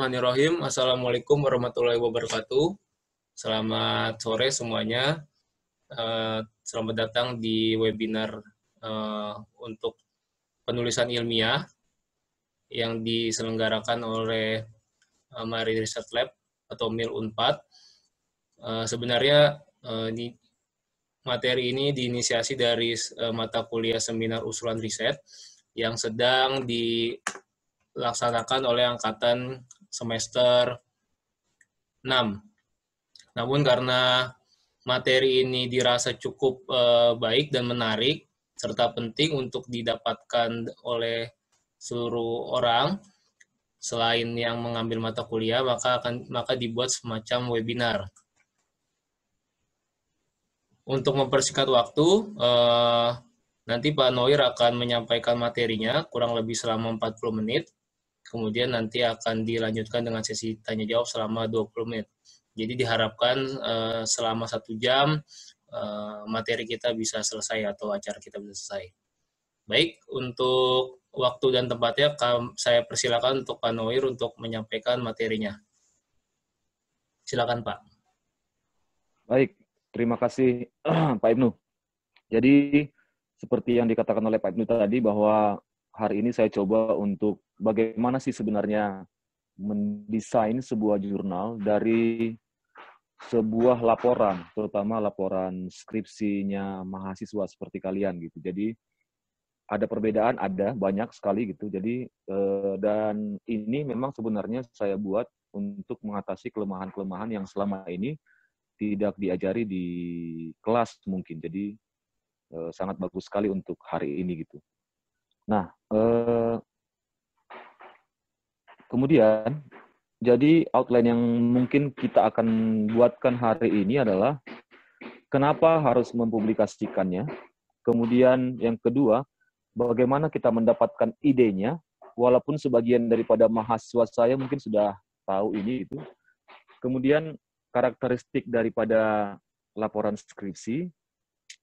Bismillahirrahmanirrahim. Assalamualaikum warahmatullahi wabarakatuh. Selamat sore semuanya. Eh, selamat datang di webinar eh, untuk penulisan ilmiah yang diselenggarakan oleh eh, Mari Riset Research Lab atau MIL UNPAD. sebenarnya materi ini diinisiasi dari mata kuliah seminar usulan riset yang sedang dilaksanakan oleh angkatan semester 6. Namun karena materi ini dirasa cukup eh, baik dan menarik serta penting untuk didapatkan oleh seluruh orang selain yang mengambil mata kuliah maka akan maka dibuat semacam webinar. Untuk mempersingkat waktu, eh, nanti Pak Noir akan menyampaikan materinya kurang lebih selama 40 menit kemudian nanti akan dilanjutkan dengan sesi tanya jawab selama 20 menit. Jadi diharapkan eh, selama satu jam eh, materi kita bisa selesai atau acara kita bisa selesai. Baik, untuk waktu dan tempatnya saya persilakan untuk Pak Noir untuk menyampaikan materinya. Silakan Pak. Baik, terima kasih Pak Ibnu. Jadi seperti yang dikatakan oleh Pak Ibnu tadi bahwa hari ini saya coba untuk bagaimana sih sebenarnya mendesain sebuah jurnal dari sebuah laporan, terutama laporan skripsinya mahasiswa seperti kalian gitu. Jadi ada perbedaan, ada banyak sekali gitu. Jadi eh, dan ini memang sebenarnya saya buat untuk mengatasi kelemahan-kelemahan yang selama ini tidak diajari di kelas mungkin. Jadi eh, sangat bagus sekali untuk hari ini gitu. Nah, eh, Kemudian, jadi outline yang mungkin kita akan buatkan hari ini adalah kenapa harus mempublikasikannya. Kemudian yang kedua, bagaimana kita mendapatkan idenya, walaupun sebagian daripada mahasiswa saya mungkin sudah tahu ini itu. Kemudian karakteristik daripada laporan skripsi,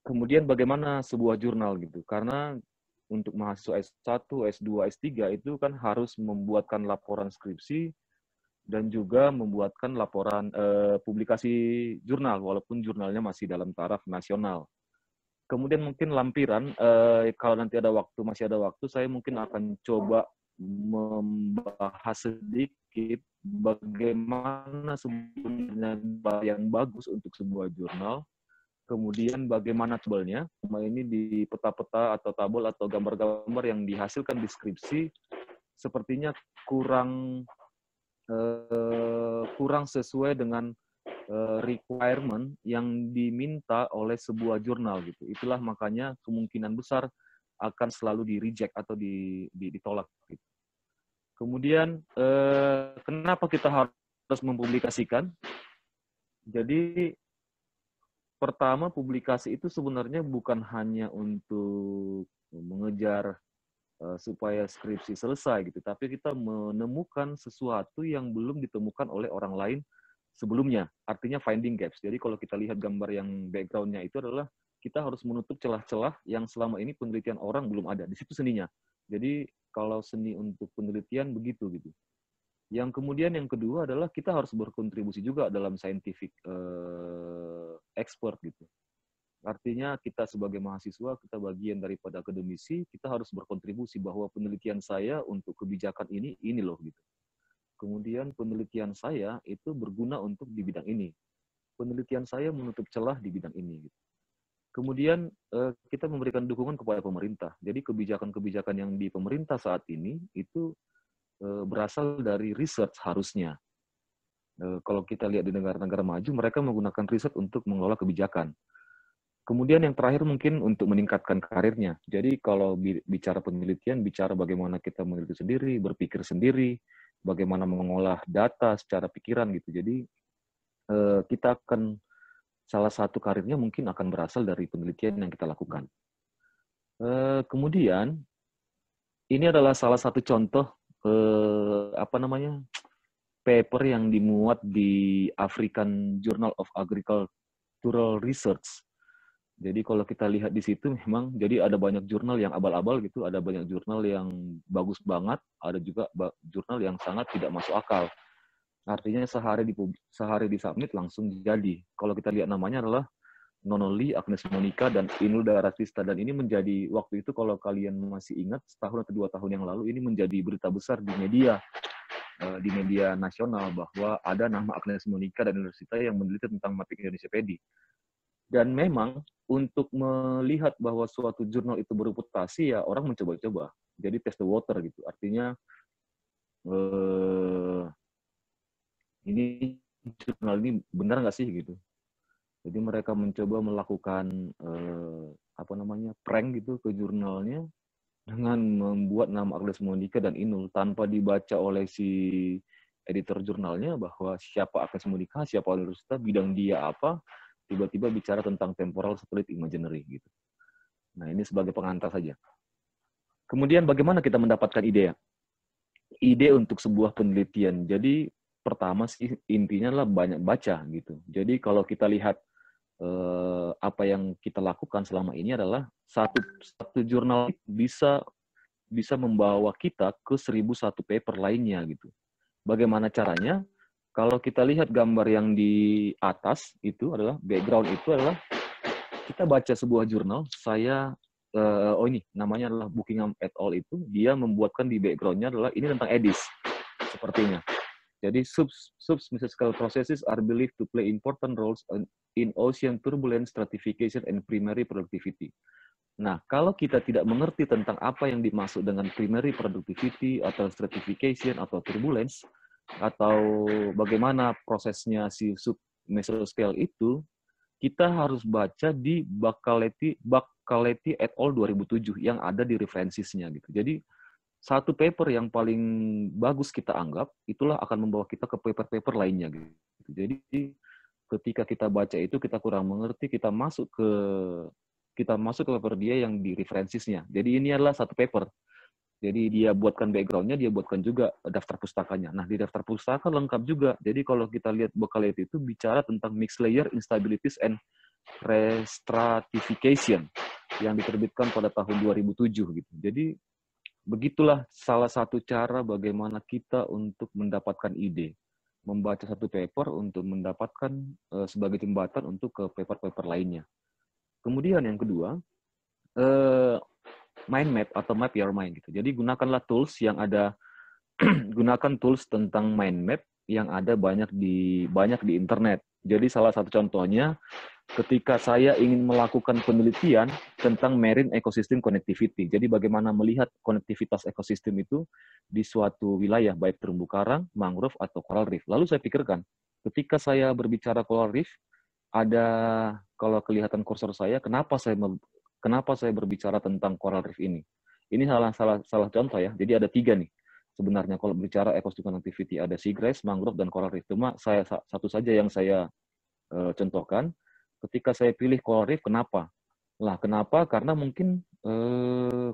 kemudian bagaimana sebuah jurnal gitu. Karena untuk mahasiswa S1, S2, S3 itu kan harus membuatkan laporan skripsi dan juga membuatkan laporan eh, publikasi jurnal walaupun jurnalnya masih dalam taraf nasional. Kemudian mungkin lampiran eh, kalau nanti ada waktu masih ada waktu saya mungkin akan coba membahas sedikit bagaimana sebenarnya yang bagus untuk sebuah jurnal kemudian bagaimana tabelnya. ini di peta-peta atau tabel atau gambar-gambar yang dihasilkan deskripsi sepertinya kurang eh, kurang sesuai dengan eh, requirement yang diminta oleh sebuah jurnal gitu. Itulah makanya kemungkinan besar akan selalu di reject atau di, di ditolak gitu. Kemudian eh, kenapa kita harus mempublikasikan? Jadi pertama publikasi itu sebenarnya bukan hanya untuk mengejar eh, supaya skripsi selesai gitu, tapi kita menemukan sesuatu yang belum ditemukan oleh orang lain sebelumnya. Artinya finding gaps. Jadi kalau kita lihat gambar yang backgroundnya itu adalah kita harus menutup celah-celah yang selama ini penelitian orang belum ada. Di situ seninya. Jadi kalau seni untuk penelitian begitu gitu. Yang kemudian yang kedua adalah kita harus berkontribusi juga dalam scientific uh, expert gitu. Artinya kita sebagai mahasiswa, kita bagian daripada akademisi, kita harus berkontribusi bahwa penelitian saya untuk kebijakan ini, ini loh gitu. Kemudian penelitian saya itu berguna untuk di bidang ini. Penelitian saya menutup celah di bidang ini. Gitu. Kemudian eh, kita memberikan dukungan kepada pemerintah. Jadi kebijakan-kebijakan yang di pemerintah saat ini itu Eh, berasal dari riset harusnya. Eh, kalau kita lihat di negara-negara maju, mereka menggunakan riset untuk mengelola kebijakan. Kemudian yang terakhir mungkin untuk meningkatkan karirnya. Jadi kalau bicara penelitian, bicara bagaimana kita meneliti sendiri, berpikir sendiri, bagaimana mengolah data secara pikiran gitu. Jadi eh, kita akan salah satu karirnya mungkin akan berasal dari penelitian yang kita lakukan. Kemudian ini adalah salah satu contoh eh, apa namanya paper yang dimuat di African Journal of Agricultural Research. Jadi kalau kita lihat di situ memang jadi ada banyak jurnal yang abal-abal gitu, ada banyak jurnal yang bagus banget, ada juga jurnal yang sangat tidak masuk akal. Artinya sehari di sehari di submit langsung jadi. Kalau kita lihat namanya adalah Nonoli, Agnes Monica, dan Inul Daratista. Dan ini menjadi, waktu itu kalau kalian masih ingat, setahun atau dua tahun yang lalu, ini menjadi berita besar di media, eh, di media nasional, bahwa ada nama Agnes Monica dan Daratista yang meneliti tentang mati Indonesia Pedi. Dan memang untuk melihat bahwa suatu jurnal itu bereputasi, ya orang mencoba-coba. Jadi test the water gitu. Artinya, eh, ini jurnal ini benar nggak sih gitu jadi mereka mencoba melakukan eh, apa namanya prank gitu ke jurnalnya dengan membuat nama Agnes Monica dan Inul tanpa dibaca oleh si editor jurnalnya bahwa siapa Agnes Monica, siapa Universita, bidang dia apa, tiba-tiba bicara tentang temporal split imaginary gitu. Nah ini sebagai pengantar saja. Kemudian bagaimana kita mendapatkan ide ya? Ide untuk sebuah penelitian. Jadi pertama sih intinya adalah banyak baca gitu. Jadi kalau kita lihat eh, apa yang kita lakukan selama ini adalah satu satu jurnal bisa bisa membawa kita ke 1001 paper lainnya gitu. Bagaimana caranya? Kalau kita lihat gambar yang di atas itu adalah background itu adalah kita baca sebuah jurnal, saya eh, oh ini namanya adalah Buckingham et al itu dia membuatkan di backgroundnya adalah ini tentang Edis sepertinya jadi subs, mesoscale processes are believed to play important roles in ocean turbulence stratification and primary productivity. Nah, kalau kita tidak mengerti tentang apa yang dimaksud dengan primary productivity atau stratification atau turbulence atau bagaimana prosesnya si sub mesoscale itu, kita harus baca di Bacaletti Bacaletti et al 2007 yang ada di referensinya gitu. Jadi satu paper yang paling bagus kita anggap, itulah akan membawa kita ke paper-paper lainnya. Gitu. Jadi ketika kita baca itu kita kurang mengerti, kita masuk ke kita masuk ke paper dia yang di referensinya. Jadi ini adalah satu paper. Jadi dia buatkan backgroundnya, dia buatkan juga daftar pustakanya. Nah di daftar pustaka lengkap juga. Jadi kalau kita lihat Bakalet itu bicara tentang mixed layer instabilities and restratification yang diterbitkan pada tahun 2007 gitu. Jadi Begitulah salah satu cara bagaimana kita untuk mendapatkan ide. Membaca satu paper untuk mendapatkan eh, sebagai jembatan untuk ke paper-paper lainnya. Kemudian yang kedua, eh, mind map atau map your mind gitu. Jadi gunakanlah tools yang ada gunakan tools tentang mind map yang ada banyak di banyak di internet jadi salah satu contohnya ketika saya ingin melakukan penelitian tentang marine ecosystem connectivity. Jadi bagaimana melihat konektivitas ekosistem itu di suatu wilayah, baik terumbu karang, mangrove, atau coral reef. Lalu saya pikirkan, ketika saya berbicara coral reef, ada kalau kelihatan kursor saya, kenapa saya kenapa saya berbicara tentang coral reef ini? Ini salah salah salah contoh ya. Jadi ada tiga nih sebenarnya kalau bicara ekosistem connectivity ada seagrass, mangrove, dan coral reef. Cuma saya satu saja yang saya e, contohkan, ketika saya pilih coral reef, kenapa? Lah, kenapa? Karena mungkin, e,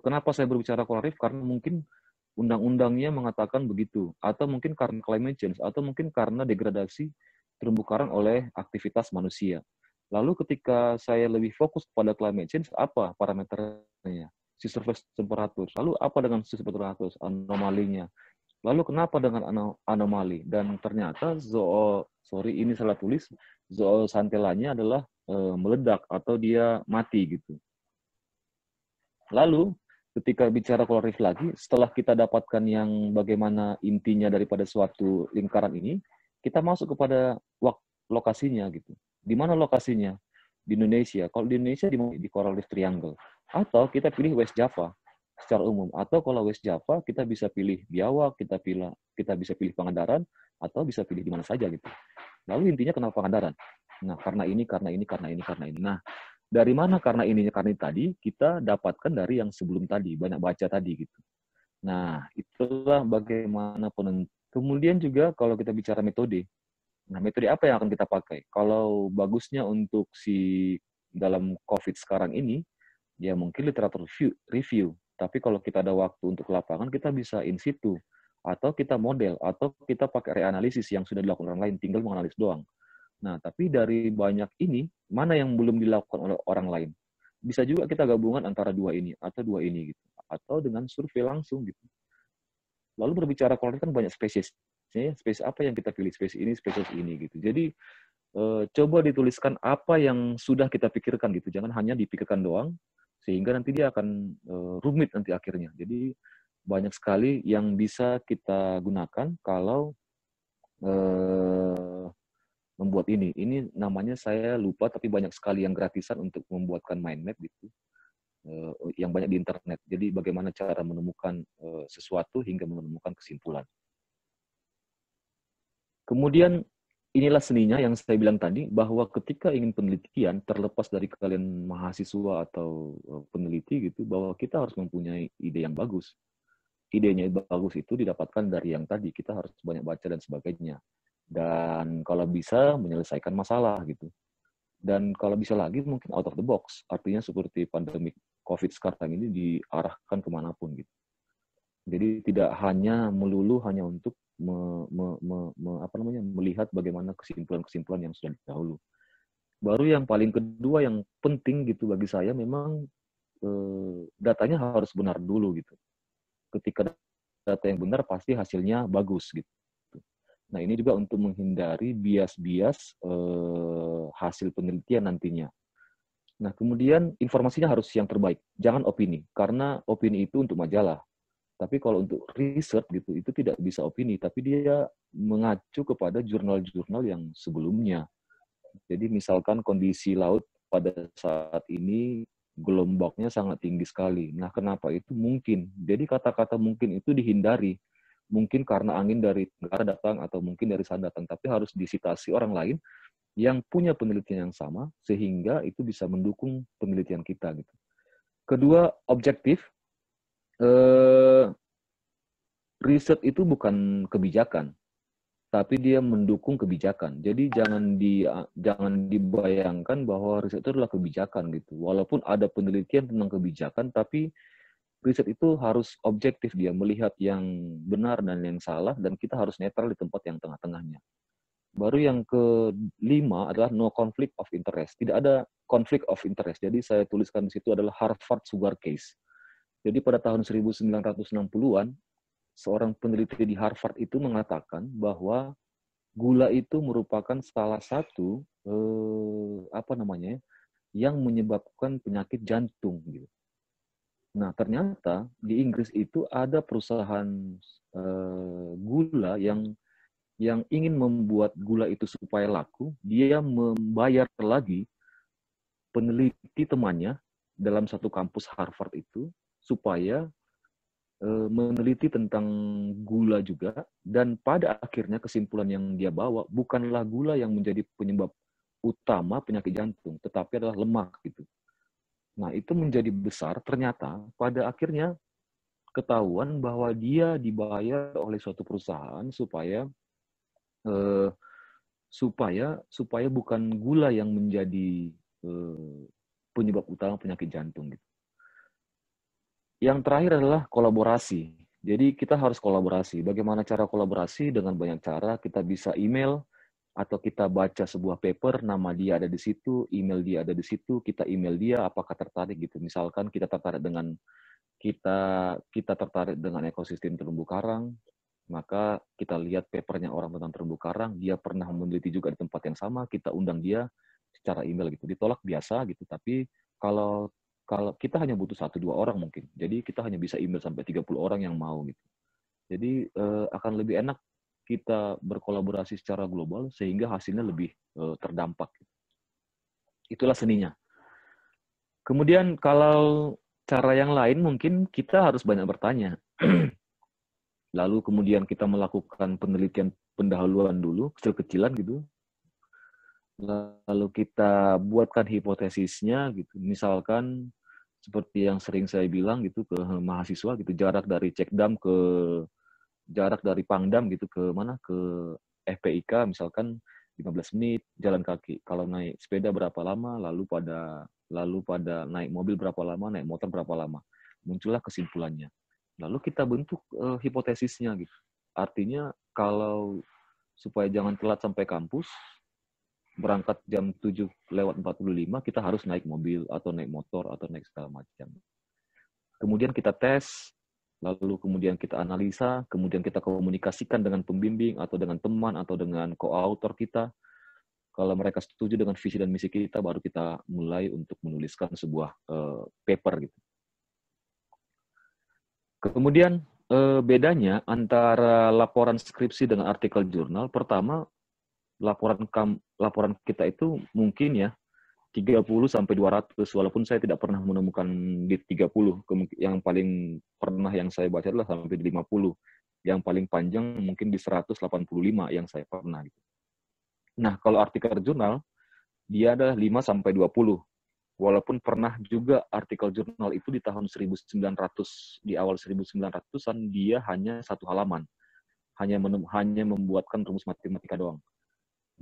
kenapa saya berbicara coral reef? Karena mungkin undang-undangnya mengatakan begitu, atau mungkin karena climate change, atau mungkin karena degradasi terumbu karang oleh aktivitas manusia. Lalu ketika saya lebih fokus pada climate change, apa parameternya? si surface temperatur. Lalu apa dengan si temperatur anomalinya? Lalu kenapa dengan anomali? Dan ternyata zoo sorry ini salah tulis zoo santelanya adalah e, meledak atau dia mati gitu. Lalu ketika bicara kolorif lagi, setelah kita dapatkan yang bagaimana intinya daripada suatu lingkaran ini, kita masuk kepada lokasinya gitu. Di mana lokasinya? Di Indonesia. Kalau di Indonesia di, di Coral Reef Triangle. Atau kita pilih West Java secara umum. Atau kalau West Java, kita bisa pilih Biawak, kita pilih kita bisa pilih Pangandaran, atau bisa pilih di mana saja gitu. Lalu intinya kenapa Pangandaran? Nah, karena ini, karena ini, karena ini, karena ini. Nah, dari mana karena ininya karena ini tadi kita dapatkan dari yang sebelum tadi banyak baca tadi gitu. Nah, itulah bagaimana penentu. Kemudian juga kalau kita bicara metode, nah metode apa yang akan kita pakai? Kalau bagusnya untuk si dalam COVID sekarang ini, ya mungkin literatur review, review. Tapi kalau kita ada waktu untuk lapangan, kita bisa in situ. Atau kita model, atau kita pakai reanalisis yang sudah dilakukan orang lain, tinggal menganalisis doang. Nah, tapi dari banyak ini, mana yang belum dilakukan oleh orang lain? Bisa juga kita gabungan antara dua ini, atau dua ini, gitu. Atau dengan survei langsung, gitu. Lalu berbicara kolonial kan banyak spesies. Ya, spesies apa yang kita pilih? Spesies ini, spesies ini, gitu. Jadi, eh, coba dituliskan apa yang sudah kita pikirkan, gitu. Jangan hanya dipikirkan doang, sehingga nanti dia akan uh, rumit nanti akhirnya. Jadi banyak sekali yang bisa kita gunakan kalau uh, membuat ini. Ini namanya saya lupa tapi banyak sekali yang gratisan untuk membuatkan mind map gitu. Uh, yang banyak di internet. Jadi bagaimana cara menemukan uh, sesuatu hingga menemukan kesimpulan. Kemudian inilah seninya yang saya bilang tadi bahwa ketika ingin penelitian terlepas dari kalian mahasiswa atau eh, peneliti gitu bahwa kita harus mempunyai ide yang bagus. Idenya bagus itu didapatkan dari yang tadi kita harus banyak baca dan sebagainya. Dan kalau bisa menyelesaikan masalah gitu. Dan kalau bisa lagi mungkin out of the box, artinya seperti pandemi COVID sekarang ini diarahkan kemanapun gitu. Jadi tidak hanya melulu hanya untuk me, me, me, me, apa namanya melihat bagaimana kesimpulan-kesimpulan yang sudah dahulu. Baru yang paling kedua yang penting gitu bagi saya memang eh, datanya harus benar dulu gitu. Ketika data yang benar pasti hasilnya bagus gitu. Nah ini juga untuk menghindari bias-bias eh, hasil penelitian nantinya. Nah kemudian informasinya harus yang terbaik, jangan opini karena opini itu untuk majalah tapi kalau untuk riset gitu, itu tidak bisa opini, tapi dia mengacu kepada jurnal-jurnal yang sebelumnya. Jadi misalkan kondisi laut pada saat ini gelombangnya sangat tinggi sekali. Nah, kenapa itu mungkin? Jadi kata-kata mungkin itu dihindari. Mungkin karena angin dari negara datang atau mungkin dari sana datang, tapi harus disitasi orang lain yang punya penelitian yang sama sehingga itu bisa mendukung penelitian kita gitu. Kedua, objektif eh, riset itu bukan kebijakan, tapi dia mendukung kebijakan. Jadi jangan di jangan dibayangkan bahwa riset itu adalah kebijakan gitu. Walaupun ada penelitian tentang kebijakan, tapi riset itu harus objektif dia melihat yang benar dan yang salah dan kita harus netral di tempat yang tengah-tengahnya. Baru yang kelima adalah no conflict of interest. Tidak ada conflict of interest. Jadi saya tuliskan di situ adalah Harvard Sugar Case. Jadi pada tahun 1960-an, seorang peneliti di Harvard itu mengatakan bahwa gula itu merupakan salah satu eh, apa namanya ya, yang menyebabkan penyakit jantung gitu. Nah, ternyata di Inggris itu ada perusahaan eh, gula yang yang ingin membuat gula itu supaya laku, dia membayar lagi peneliti temannya dalam satu kampus Harvard itu supaya eh, meneliti tentang gula juga dan pada akhirnya kesimpulan yang dia bawa bukanlah gula yang menjadi penyebab utama penyakit jantung tetapi adalah lemak gitu. Nah, itu menjadi besar ternyata pada akhirnya ketahuan bahwa dia dibayar oleh suatu perusahaan supaya uh, supaya supaya bukan gula yang menjadi uh, penyebab utama penyakit jantung gitu. Yang terakhir adalah kolaborasi. Jadi kita harus kolaborasi. Bagaimana cara kolaborasi? Dengan banyak cara. Kita bisa email, atau kita baca sebuah paper, nama dia ada di situ, email dia ada di situ, kita email dia, apakah tertarik gitu. Misalkan kita tertarik dengan kita kita tertarik dengan ekosistem terumbu karang, maka kita lihat papernya orang tentang terumbu karang, dia pernah meneliti juga di tempat yang sama, kita undang dia secara email gitu. Ditolak biasa gitu, tapi kalau kalau kita hanya butuh satu dua orang mungkin. Jadi kita hanya bisa email sampai 30 orang yang mau gitu. Jadi uh, akan lebih enak kita berkolaborasi secara global sehingga hasilnya lebih uh, terdampak. Itulah seninya. Kemudian kalau cara yang lain mungkin kita harus banyak bertanya. Lalu kemudian kita melakukan penelitian pendahuluan dulu, kecil-kecilan gitu, lalu kita buatkan hipotesisnya gitu misalkan seperti yang sering saya bilang gitu ke mahasiswa gitu jarak dari cekdam ke jarak dari pangdam gitu ke mana ke FPIK misalkan 15 menit jalan kaki kalau naik sepeda berapa lama lalu pada lalu pada naik mobil berapa lama naik motor berapa lama muncullah kesimpulannya lalu kita bentuk uh, hipotesisnya gitu artinya kalau supaya jangan telat sampai kampus berangkat jam 7 lewat 45, kita harus naik mobil atau naik motor atau naik segala macam. Kemudian kita tes, lalu kemudian kita analisa, kemudian kita komunikasikan dengan pembimbing atau dengan teman atau dengan co-author kita. Kalau mereka setuju dengan visi dan misi kita, baru kita mulai untuk menuliskan sebuah uh, paper gitu. Kemudian eh, bedanya antara laporan skripsi dengan artikel jurnal, pertama laporan kam, laporan kita itu mungkin ya 30 sampai 200 walaupun saya tidak pernah menemukan di 30 yang paling pernah yang saya baca adalah sampai di 50 yang paling panjang mungkin di 185 yang saya pernah gitu. Nah, kalau artikel jurnal dia adalah 5 sampai 20. Walaupun pernah juga artikel jurnal itu di tahun 1900 di awal 1900-an dia hanya satu halaman. Hanya hanya membuatkan rumus matematika doang.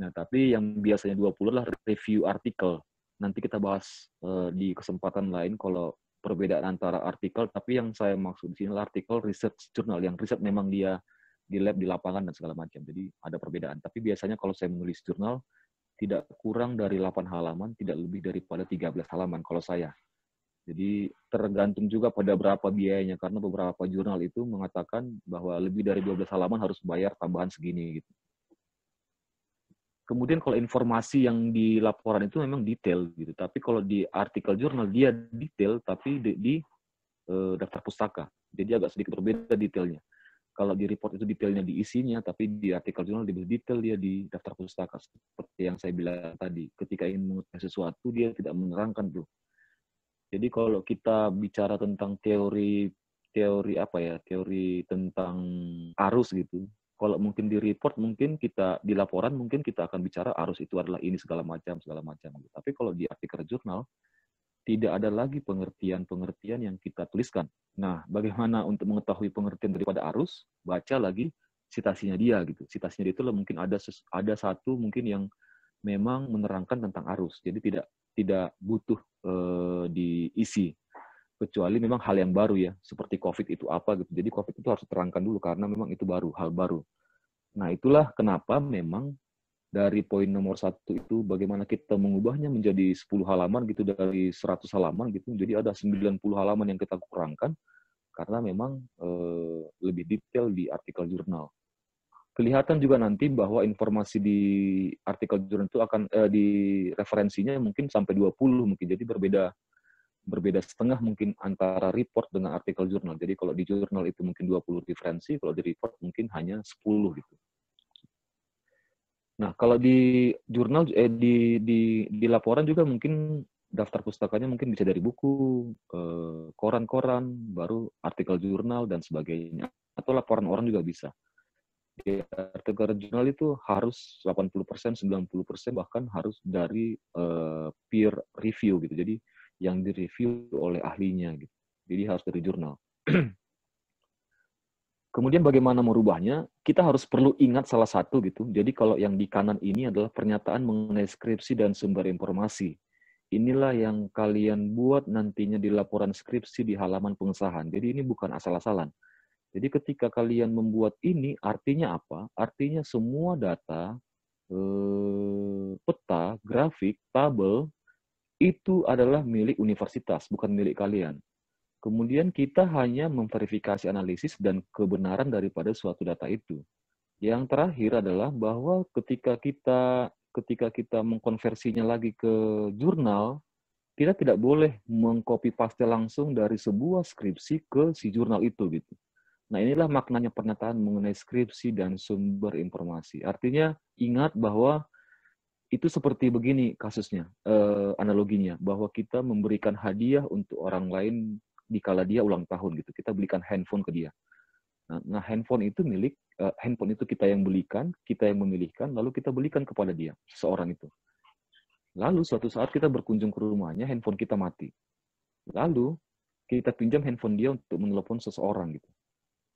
Nah, tapi yang biasanya 20 lah review artikel. Nanti kita bahas uh, di kesempatan lain kalau perbedaan antara artikel, tapi yang saya maksud di sini adalah artikel research journal, yang riset memang dia di lab, di lapangan, dan segala macam. Jadi ada perbedaan. Tapi biasanya kalau saya menulis jurnal, tidak kurang dari 8 halaman, tidak lebih daripada 13 halaman kalau saya. Jadi tergantung juga pada berapa biayanya, karena beberapa jurnal itu mengatakan bahwa lebih dari 12 halaman harus bayar tambahan segini. gitu Kemudian kalau informasi yang di laporan itu memang detail gitu, tapi kalau di artikel jurnal dia detail tapi di, di e, daftar pustaka. Jadi agak sedikit berbeda detailnya. Kalau di report itu detailnya di isinya, tapi di artikel jurnal lebih detail dia di daftar pustaka. Seperti yang saya bilang tadi, ketika ingin mengetahui sesuatu dia tidak menerangkan bro. Jadi kalau kita bicara tentang teori teori apa ya, teori tentang arus gitu, kalau mungkin di report mungkin kita di laporan mungkin kita akan bicara arus itu adalah ini segala macam segala macam gitu. tapi kalau di artikel jurnal tidak ada lagi pengertian-pengertian yang kita tuliskan. Nah, bagaimana untuk mengetahui pengertian daripada arus? Baca lagi citasinya dia gitu. Citasinya dia itu mungkin ada ada satu mungkin yang memang menerangkan tentang arus. Jadi tidak tidak butuh e, diisi kecuali memang hal yang baru ya, seperti COVID itu apa gitu. Jadi COVID itu harus terangkan dulu karena memang itu baru, hal baru. Nah itulah kenapa memang dari poin nomor satu itu bagaimana kita mengubahnya menjadi 10 halaman gitu dari 100 halaman gitu jadi ada 90 halaman yang kita kurangkan karena memang e, lebih detail di artikel jurnal. Kelihatan juga nanti bahwa informasi di artikel jurnal itu akan e, di referensinya mungkin sampai 20 mungkin jadi berbeda berbeda setengah mungkin antara report dengan artikel jurnal. Jadi kalau di jurnal itu mungkin 20 referensi, kalau di report mungkin hanya 10 gitu. Nah, kalau di jurnal eh, di di di laporan juga mungkin daftar pustakanya mungkin bisa dari buku, eh, koran-koran, eh, baru artikel jurnal dan sebagainya atau laporan orang juga bisa. Di artikel jurnal itu harus 80%, 90% bahkan harus dari eh, peer review gitu. Jadi yang direview oleh ahlinya gitu. Jadi harus dari jurnal. Kemudian bagaimana merubahnya? Kita harus perlu ingat salah satu gitu. Jadi kalau yang di kanan ini adalah pernyataan mengenai skripsi dan sumber informasi. Inilah yang kalian buat nantinya di laporan skripsi di halaman pengesahan. Jadi ini bukan asal-asalan. Jadi ketika kalian membuat ini, artinya apa? Artinya semua data, eh, peta, grafik, tabel, itu adalah milik universitas, bukan milik kalian. Kemudian kita hanya memverifikasi analisis dan kebenaran daripada suatu data itu. Yang terakhir adalah bahwa ketika kita ketika kita mengkonversinya lagi ke jurnal, kita tidak boleh mengcopy paste langsung dari sebuah skripsi ke si jurnal itu gitu. Nah, inilah maknanya pernyataan mengenai skripsi dan sumber informasi. Artinya ingat bahwa itu seperti begini kasusnya, uh, analoginya, bahwa kita memberikan hadiah untuk orang lain di kala dia ulang tahun gitu. Kita belikan handphone ke dia. Nah, nah handphone itu milik, uh, handphone itu kita yang belikan, kita yang memilihkan, lalu kita belikan kepada dia, seorang itu. Lalu suatu saat kita berkunjung ke rumahnya, handphone kita mati. Lalu kita pinjam handphone dia untuk menelpon seseorang gitu.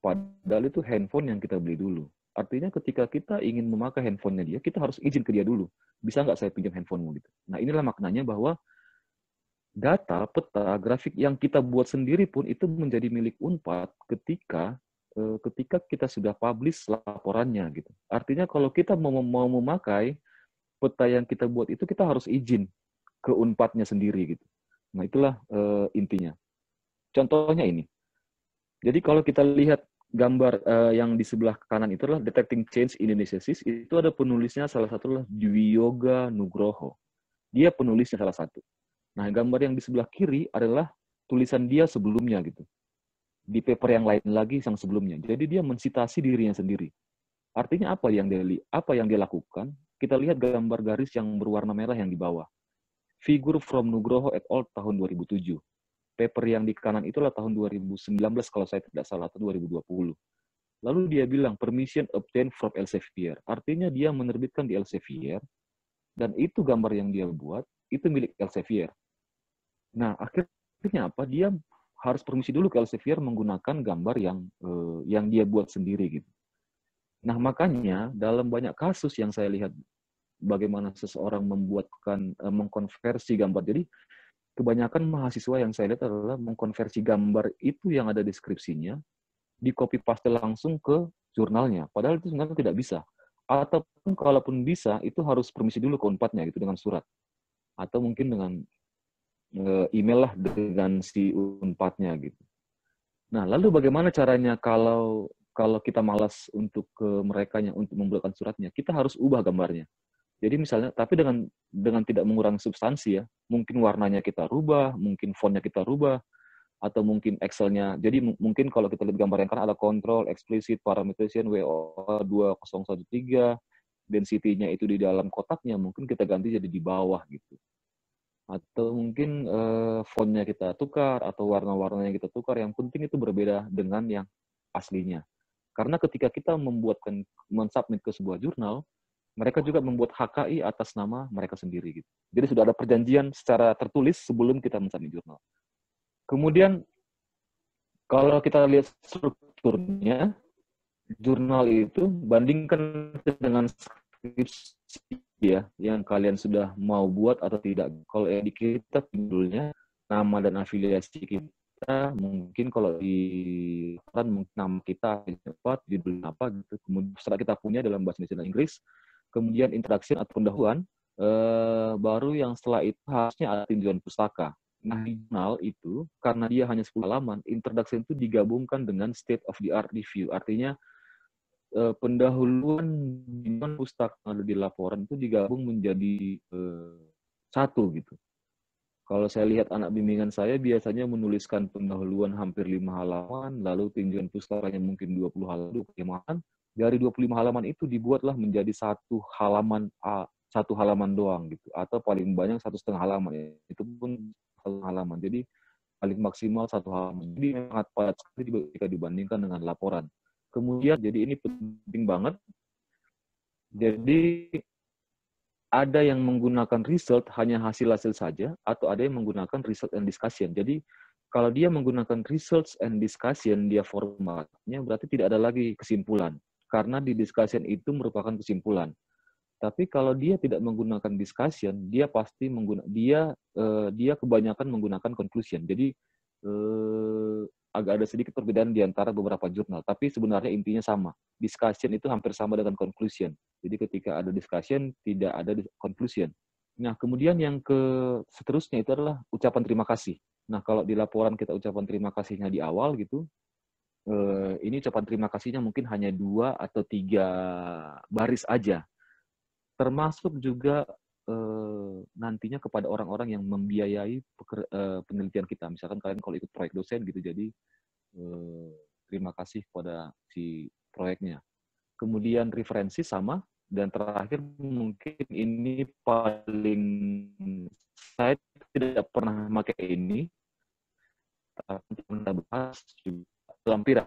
Padahal itu handphone yang kita beli dulu. Artinya ketika kita ingin memakai handphonenya dia, kita harus izin ke dia dulu. Bisa nggak saya pinjam handphonemu gitu. Nah inilah maknanya bahwa data, peta, grafik yang kita buat sendiri pun itu menjadi milik Unpad ketika eh, ketika kita sudah publish laporannya gitu. Artinya kalau kita mau, mau memakai peta yang kita buat itu kita harus izin ke Unpadnya sendiri gitu. Nah itulah uh, intinya. Contohnya ini. Jadi kalau kita lihat gambar uh, yang di sebelah kanan itu adalah Detecting Change Indonesia SIS, itu ada penulisnya salah satu adalah Dwi Yoga Nugroho. Dia penulisnya salah satu. Nah, gambar yang di sebelah kiri adalah tulisan dia sebelumnya gitu. Di paper yang lain lagi yang sebelumnya. Jadi dia mensitasi dirinya sendiri. Artinya apa yang dia apa yang dia lakukan? Kita lihat gambar garis yang berwarna merah yang di bawah. Figure from Nugroho et al. tahun 2007 paper yang di kanan itulah tahun 2019 kalau saya tidak salah atau 2020. Lalu dia bilang permission obtained from Elsevier. Artinya dia menerbitkan di Elsevier dan itu gambar yang dia buat itu milik Elsevier. Nah, akhirnya apa? Dia harus permisi dulu ke Elsevier menggunakan gambar yang eh, yang dia buat sendiri gitu. Nah, makanya dalam banyak kasus yang saya lihat bagaimana seseorang membuatkan eh, mengkonversi gambar. Jadi kebanyakan mahasiswa yang saya lihat adalah mengkonversi gambar itu yang ada deskripsinya di copy paste langsung ke jurnalnya. Padahal itu sebenarnya tidak bisa. Ataupun kalaupun bisa, itu harus permisi dulu ke unpadnya gitu dengan surat. Atau mungkin dengan eh, email lah dengan si unpadnya gitu. Nah, lalu bagaimana caranya kalau kalau kita malas untuk ke mereka untuk membuatkan suratnya, kita harus ubah gambarnya. Jadi misalnya, tapi dengan dengan tidak mengurangi substansi ya, mungkin warnanya kita rubah, mungkin fontnya kita rubah, atau mungkin Excel-nya. Jadi mungkin kalau kita lihat gambar yang kan ada kontrol, explicit, parameterization, WO 2013, density-nya itu di dalam kotaknya, mungkin kita ganti jadi di bawah gitu. Atau mungkin uh, fontnya kita tukar, atau warna warna yang kita tukar, yang penting itu berbeda dengan yang aslinya. Karena ketika kita membuatkan, mensubmit ke sebuah jurnal, mereka juga membuat HKI atas nama mereka sendiri gitu. Jadi sudah ada perjanjian secara tertulis sebelum kita mencari jurnal. Kemudian kalau kita lihat strukturnya, jurnal itu bandingkan dengan skripsi ya yang kalian sudah mau buat atau tidak. Kalau edit kita judulnya nama dan afiliasi kita mungkin kalau di kan nama kita cepat judul apa gitu kemudian setelah kita punya dalam bahasa Indonesia dan Inggris kemudian interaksi atau pendahuluan, eh, baru yang setelah itu harusnya ada tinjauan pustaka. Nah, di jurnal itu karena dia hanya 10 halaman, introduction itu digabungkan dengan state of the art review. Artinya eh, pendahuluan dengan pustaka yang ada di laporan itu digabung menjadi eh, satu gitu. Kalau saya lihat anak bimbingan saya biasanya menuliskan pendahuluan hampir lima halaman, lalu tinjauan pustakanya mungkin 20 halaman, 25 halaman, dari 25 halaman itu dibuatlah menjadi satu halaman A, satu halaman doang gitu atau paling banyak satu setengah halaman itu pun satu halaman jadi paling maksimal satu halaman jadi sangat padat sekali jika dibandingkan dengan laporan kemudian jadi ini penting banget jadi ada yang menggunakan result hanya hasil-hasil saja atau ada yang menggunakan result and discussion jadi kalau dia menggunakan results and discussion, dia formatnya berarti tidak ada lagi kesimpulan karena di discussion itu merupakan kesimpulan. Tapi kalau dia tidak menggunakan discussion, dia pasti menggunakan dia eh, dia kebanyakan menggunakan conclusion. Jadi eh, agak ada sedikit perbedaan di antara beberapa jurnal, tapi sebenarnya intinya sama. Discussion itu hampir sama dengan conclusion. Jadi ketika ada discussion, tidak ada conclusion. Nah, kemudian yang ke seterusnya itu adalah ucapan terima kasih. Nah, kalau di laporan kita ucapan terima kasihnya di awal gitu, eh, ini ucapan terima kasihnya mungkin hanya dua atau tiga baris aja. Termasuk juga eh, nantinya kepada orang-orang yang membiayai peker, eh, penelitian kita. Misalkan kalian kalau ikut proyek dosen gitu, jadi eh, terima kasih kepada si proyeknya. Kemudian referensi sama, dan terakhir mungkin ini paling saya tidak pernah pakai ini, tapi kita bahas juga lampiran.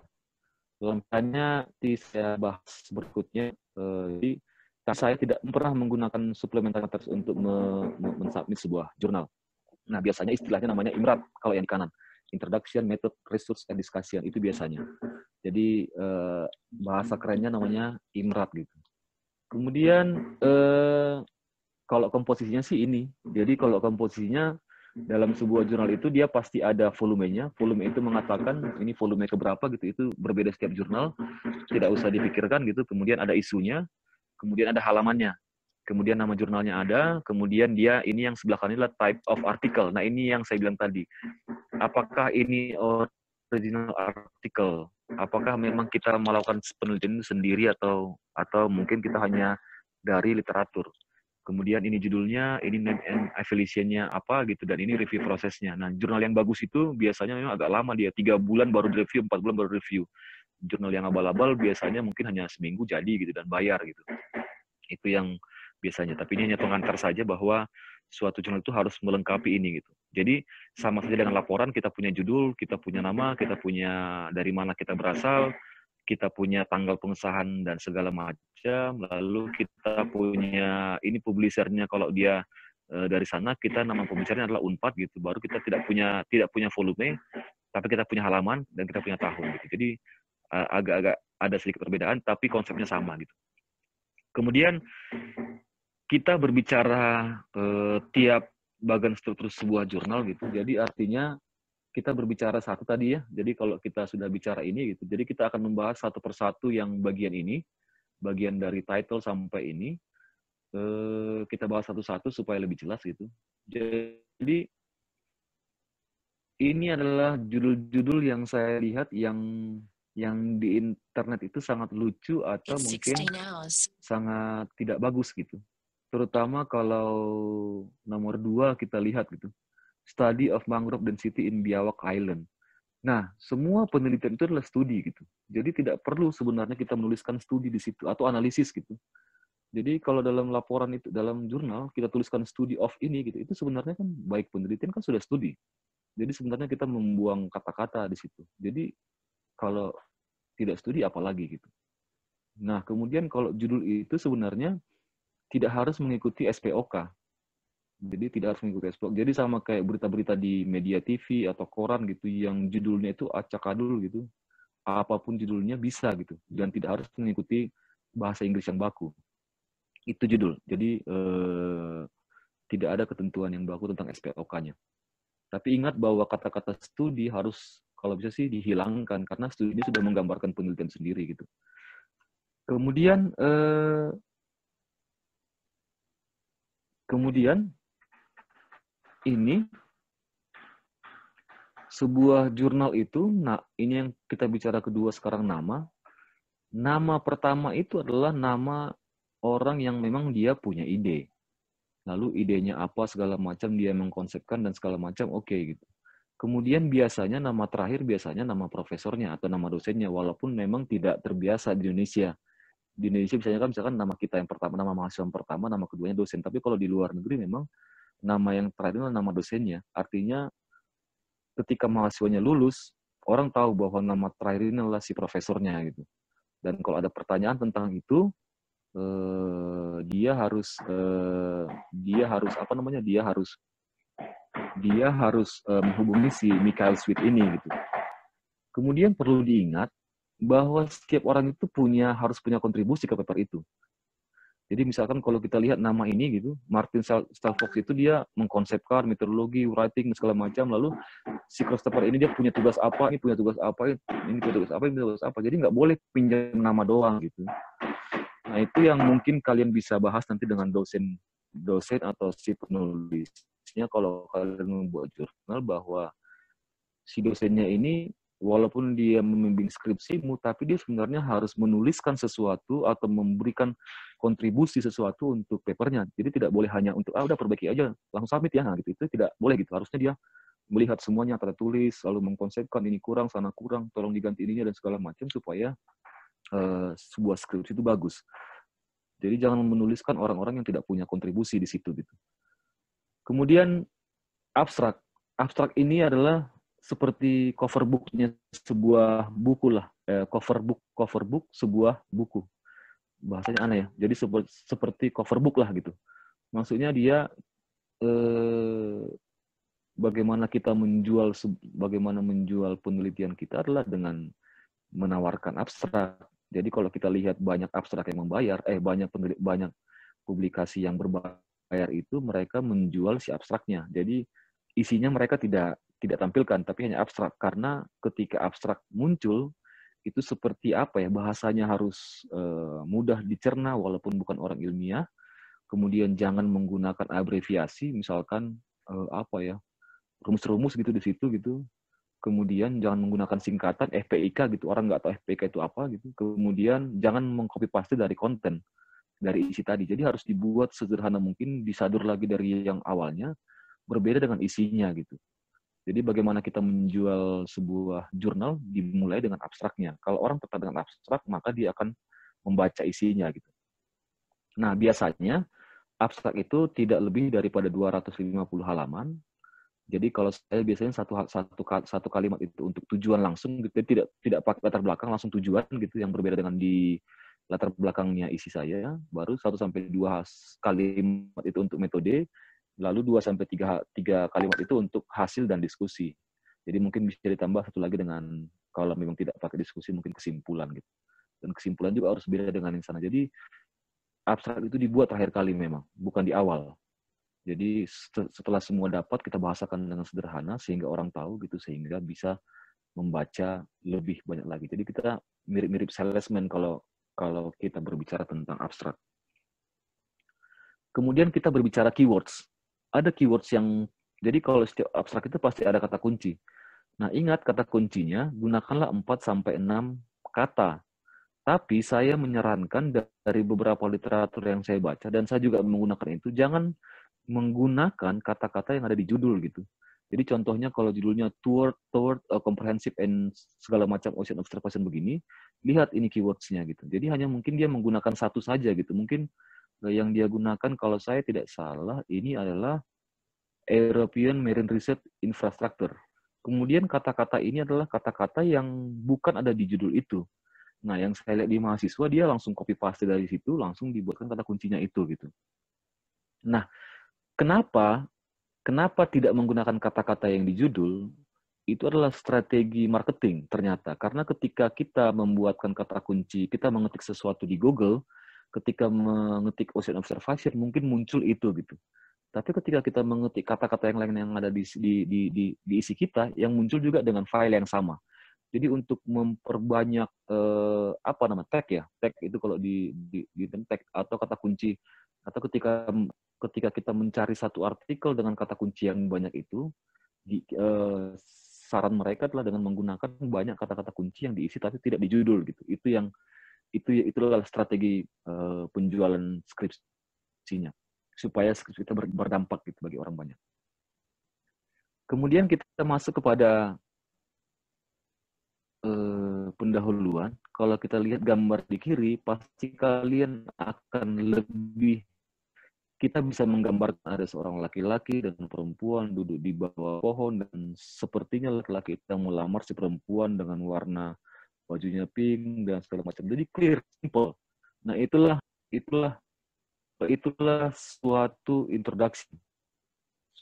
Lampirannya di saya bahas berikutnya. Eh, jadi saya tidak pernah menggunakan suplemen teks untuk mensubmit men sebuah jurnal. Nah, biasanya istilahnya namanya IMRAT kalau yang di kanan. Introduction, Method, Resource, and Discussion. Itu biasanya. Jadi, eh, bahasa kerennya namanya IMRAT gitu. Kemudian, eh, kalau komposisinya sih ini. Jadi, kalau komposisinya dalam sebuah jurnal itu dia pasti ada volumenya. Volume itu mengatakan ini volume keberapa gitu. Itu berbeda setiap jurnal. Tidak usah dipikirkan gitu. Kemudian ada isunya, kemudian ada halamannya, kemudian nama jurnalnya ada, kemudian dia ini yang sebelah kanan adalah type of article. Nah ini yang saya bilang tadi. Apakah ini original article? Apakah memang kita melakukan penelitian sendiri atau atau mungkin kita hanya dari literatur? kemudian ini judulnya, ini name and affiliation-nya apa gitu, dan ini review prosesnya. Nah, jurnal yang bagus itu biasanya memang agak lama dia, tiga bulan baru review empat bulan baru review. Jurnal yang abal-abal biasanya mungkin hanya seminggu jadi gitu, dan bayar gitu. Itu yang biasanya, tapi ini hanya pengantar saja bahwa suatu jurnal itu harus melengkapi ini gitu. Jadi sama saja dengan laporan kita punya judul, kita punya nama, kita punya dari mana kita berasal, kita punya tanggal pengesahan dan segala macam macam lalu kita punya ini publisernya kalau dia e, dari sana kita nama publisernya adalah Unpad gitu baru kita tidak punya tidak punya volume tapi kita punya halaman dan kita punya tahun gitu jadi eh, agak-agak ada sedikit perbedaan tapi konsepnya sama gitu kemudian kita berbicara eh, tiap bagian struktur sebuah jurnal gitu jadi artinya kita berbicara satu tadi ya. Jadi kalau kita sudah bicara ini gitu, jadi kita akan membahas satu persatu yang bagian ini, bagian dari title sampai ini eh, kita bahas satu-satu supaya lebih jelas gitu. Jadi ini adalah judul-judul yang saya lihat yang yang di internet itu sangat lucu atau mungkin sangat tidak bagus gitu. Terutama kalau nomor dua kita lihat gitu. Study of Mangrove Density in Biawak Island. Nah, semua penelitian itu adalah studi gitu. Jadi tidak perlu sebenarnya kita menuliskan studi di situ atau analisis gitu. Jadi kalau dalam laporan itu dalam jurnal kita tuliskan studi of ini gitu, itu sebenarnya kan baik penelitian kan sudah studi. Jadi sebenarnya kita membuang kata-kata di situ. Jadi kalau tidak studi apalagi gitu. Nah, kemudian kalau judul itu sebenarnya tidak harus mengikuti SPOK. Jadi tidak harus mengikuti s Jadi sama kayak berita-berita di media TV atau koran gitu yang judulnya itu acak-acak adul gitu. Apapun judulnya bisa gitu dan tidak harus mengikuti bahasa Inggris yang baku. Itu judul. Jadi eh, tidak ada ketentuan yang baku tentang SPOK-nya. Tapi ingat bahwa kata-kata studi harus kalau bisa sih dihilangkan karena studi ini sudah menggambarkan penelitian sendiri gitu. Kemudian eh, kemudian ini sebuah jurnal itu, nah ini yang kita bicara kedua sekarang nama. Nama pertama itu adalah nama orang yang memang dia punya ide. Lalu idenya apa segala macam dia mengkonsepkan dan segala macam oke okay, gitu. Kemudian biasanya nama terakhir biasanya nama profesornya atau nama dosennya walaupun memang tidak terbiasa di Indonesia. Di Indonesia misalnya kan misalkan nama kita yang pertama nama mahasiswa yang pertama, nama keduanya dosen. Tapi kalau di luar negeri memang nama yang terakhir adalah nama dosennya. Artinya ketika mahasiswanya lulus, orang tahu bahwa nama terakhir ini adalah si profesornya gitu. Dan kalau ada pertanyaan tentang itu, eh, dia harus eh, dia harus apa namanya? Dia harus dia harus eh, menghubungi si Michael Sweet ini gitu. Kemudian perlu diingat bahwa setiap orang itu punya harus punya kontribusi ke paper itu. Jadi misalkan kalau kita lihat nama ini gitu, Martin Stalfox itu dia mengkonsepkan meteorologi, writing, segala macam. Lalu si Christopher ini dia punya tugas apa, ini punya tugas apa, ini punya tugas apa, ini punya tugas apa. Jadi nggak boleh pinjam nama doang gitu. Nah itu yang mungkin kalian bisa bahas nanti dengan dosen dosen atau si penulisnya kalau kalian membuat jurnal bahwa si dosennya ini walaupun dia memimpin skripsimu, tapi dia sebenarnya harus menuliskan sesuatu atau memberikan kontribusi sesuatu untuk papernya. Jadi tidak boleh hanya untuk ah udah perbaiki aja langsung submit ya, nah, gitu itu tidak boleh gitu. Harusnya dia melihat semuanya tulis, lalu mengkonsepkan ini kurang, sana kurang, tolong diganti ininya dan segala macam supaya uh, sebuah skripsi itu bagus. Jadi jangan menuliskan orang-orang yang tidak punya kontribusi di situ gitu. Kemudian abstrak. Abstrak ini adalah seperti cover booknya sebuah buku lah eh, cover book cover book sebuah buku bahasanya aneh ya jadi seperti, seperti cover book lah gitu maksudnya dia eh, bagaimana kita menjual bagaimana menjual penelitian kita adalah dengan menawarkan abstrak jadi kalau kita lihat banyak abstrak yang membayar eh banyak penelit banyak publikasi yang berbayar itu mereka menjual si abstraknya jadi isinya mereka tidak tidak tampilkan tapi hanya abstrak karena ketika abstrak muncul itu seperti apa ya bahasanya harus uh, mudah dicerna walaupun bukan orang ilmiah kemudian jangan menggunakan abreviasi misalkan uh, apa ya rumus-rumus gitu di situ gitu kemudian jangan menggunakan singkatan FPIK gitu orang nggak tahu FPIK itu apa gitu kemudian jangan mengcopy paste dari konten dari isi tadi jadi harus dibuat sederhana mungkin disadur lagi dari yang awalnya berbeda dengan isinya gitu jadi bagaimana kita menjual sebuah jurnal dimulai dengan abstraknya. Kalau orang tertarik dengan abstrak, maka dia akan membaca isinya gitu. Nah, biasanya abstrak itu tidak lebih daripada 250 halaman. Jadi kalau saya biasanya satu satu satu kalimat itu untuk tujuan langsung gitu tidak tidak pakai latar belakang langsung tujuan gitu yang berbeda dengan di latar belakangnya isi saya baru satu sampai dua kalimat itu untuk metode lalu 2 sampai 3 3 kalimat itu untuk hasil dan diskusi. Jadi mungkin bisa ditambah satu lagi dengan kalau memang tidak pakai diskusi mungkin kesimpulan gitu. Dan kesimpulan juga harus beda dengan yang sana. Jadi abstrak itu dibuat terakhir kali memang, bukan di awal. Jadi setelah semua dapat kita bahasakan dengan sederhana sehingga orang tahu gitu sehingga bisa membaca lebih banyak lagi. Jadi kita mirip-mirip salesman kalau kalau kita berbicara tentang abstrak. Kemudian kita berbicara keywords ada keywords yang jadi kalau setiap abstrak itu pasti ada kata kunci. Nah, ingat kata kuncinya gunakanlah 4 sampai 6 kata. Tapi saya menyarankan dari beberapa literatur yang saya baca dan saya juga menggunakan itu jangan menggunakan kata-kata yang ada di judul gitu. Jadi contohnya kalau judulnya toward toward uh, comprehensive and segala macam ocean observation begini, lihat ini keywordsnya gitu. Jadi hanya mungkin dia menggunakan satu saja gitu. Mungkin Nah, yang dia gunakan kalau saya tidak salah ini adalah European Marine Research Infrastructure. Kemudian kata-kata ini adalah kata-kata yang bukan ada di judul itu. Nah, yang saya lihat di mahasiswa dia langsung copy paste dari situ, langsung dibuatkan kata kuncinya itu gitu. Nah, kenapa kenapa tidak menggunakan kata-kata yang di judul? Itu adalah strategi marketing ternyata. Karena ketika kita membuatkan kata kunci, kita mengetik sesuatu di Google, ketika mengetik Ocean Observation mungkin muncul itu gitu. Tapi ketika kita mengetik kata-kata yang lain yang ada di, di, di, di, di isi kita, yang muncul juga dengan file yang sama. Jadi untuk memperbanyak eh, apa nama tag ya, tag itu kalau di di, di tag atau kata kunci atau ketika ketika kita mencari satu artikel dengan kata kunci yang banyak itu, di, eh, saran mereka adalah dengan menggunakan banyak kata-kata kunci yang diisi tapi tidak di judul gitu. Itu yang itu itulah strategi uh, penjualan skripsinya supaya skripsi kita berdampak gitu bagi orang banyak. Kemudian kita masuk kepada uh, pendahuluan. Kalau kita lihat gambar di kiri, pasti kalian akan lebih kita bisa menggambarkan ada seorang laki-laki dan perempuan duduk di bawah pohon dan sepertinya laki-laki itu melamar si perempuan dengan warna bajunya pink dan segala macam jadi clear simple nah itulah itulah itulah suatu introduksi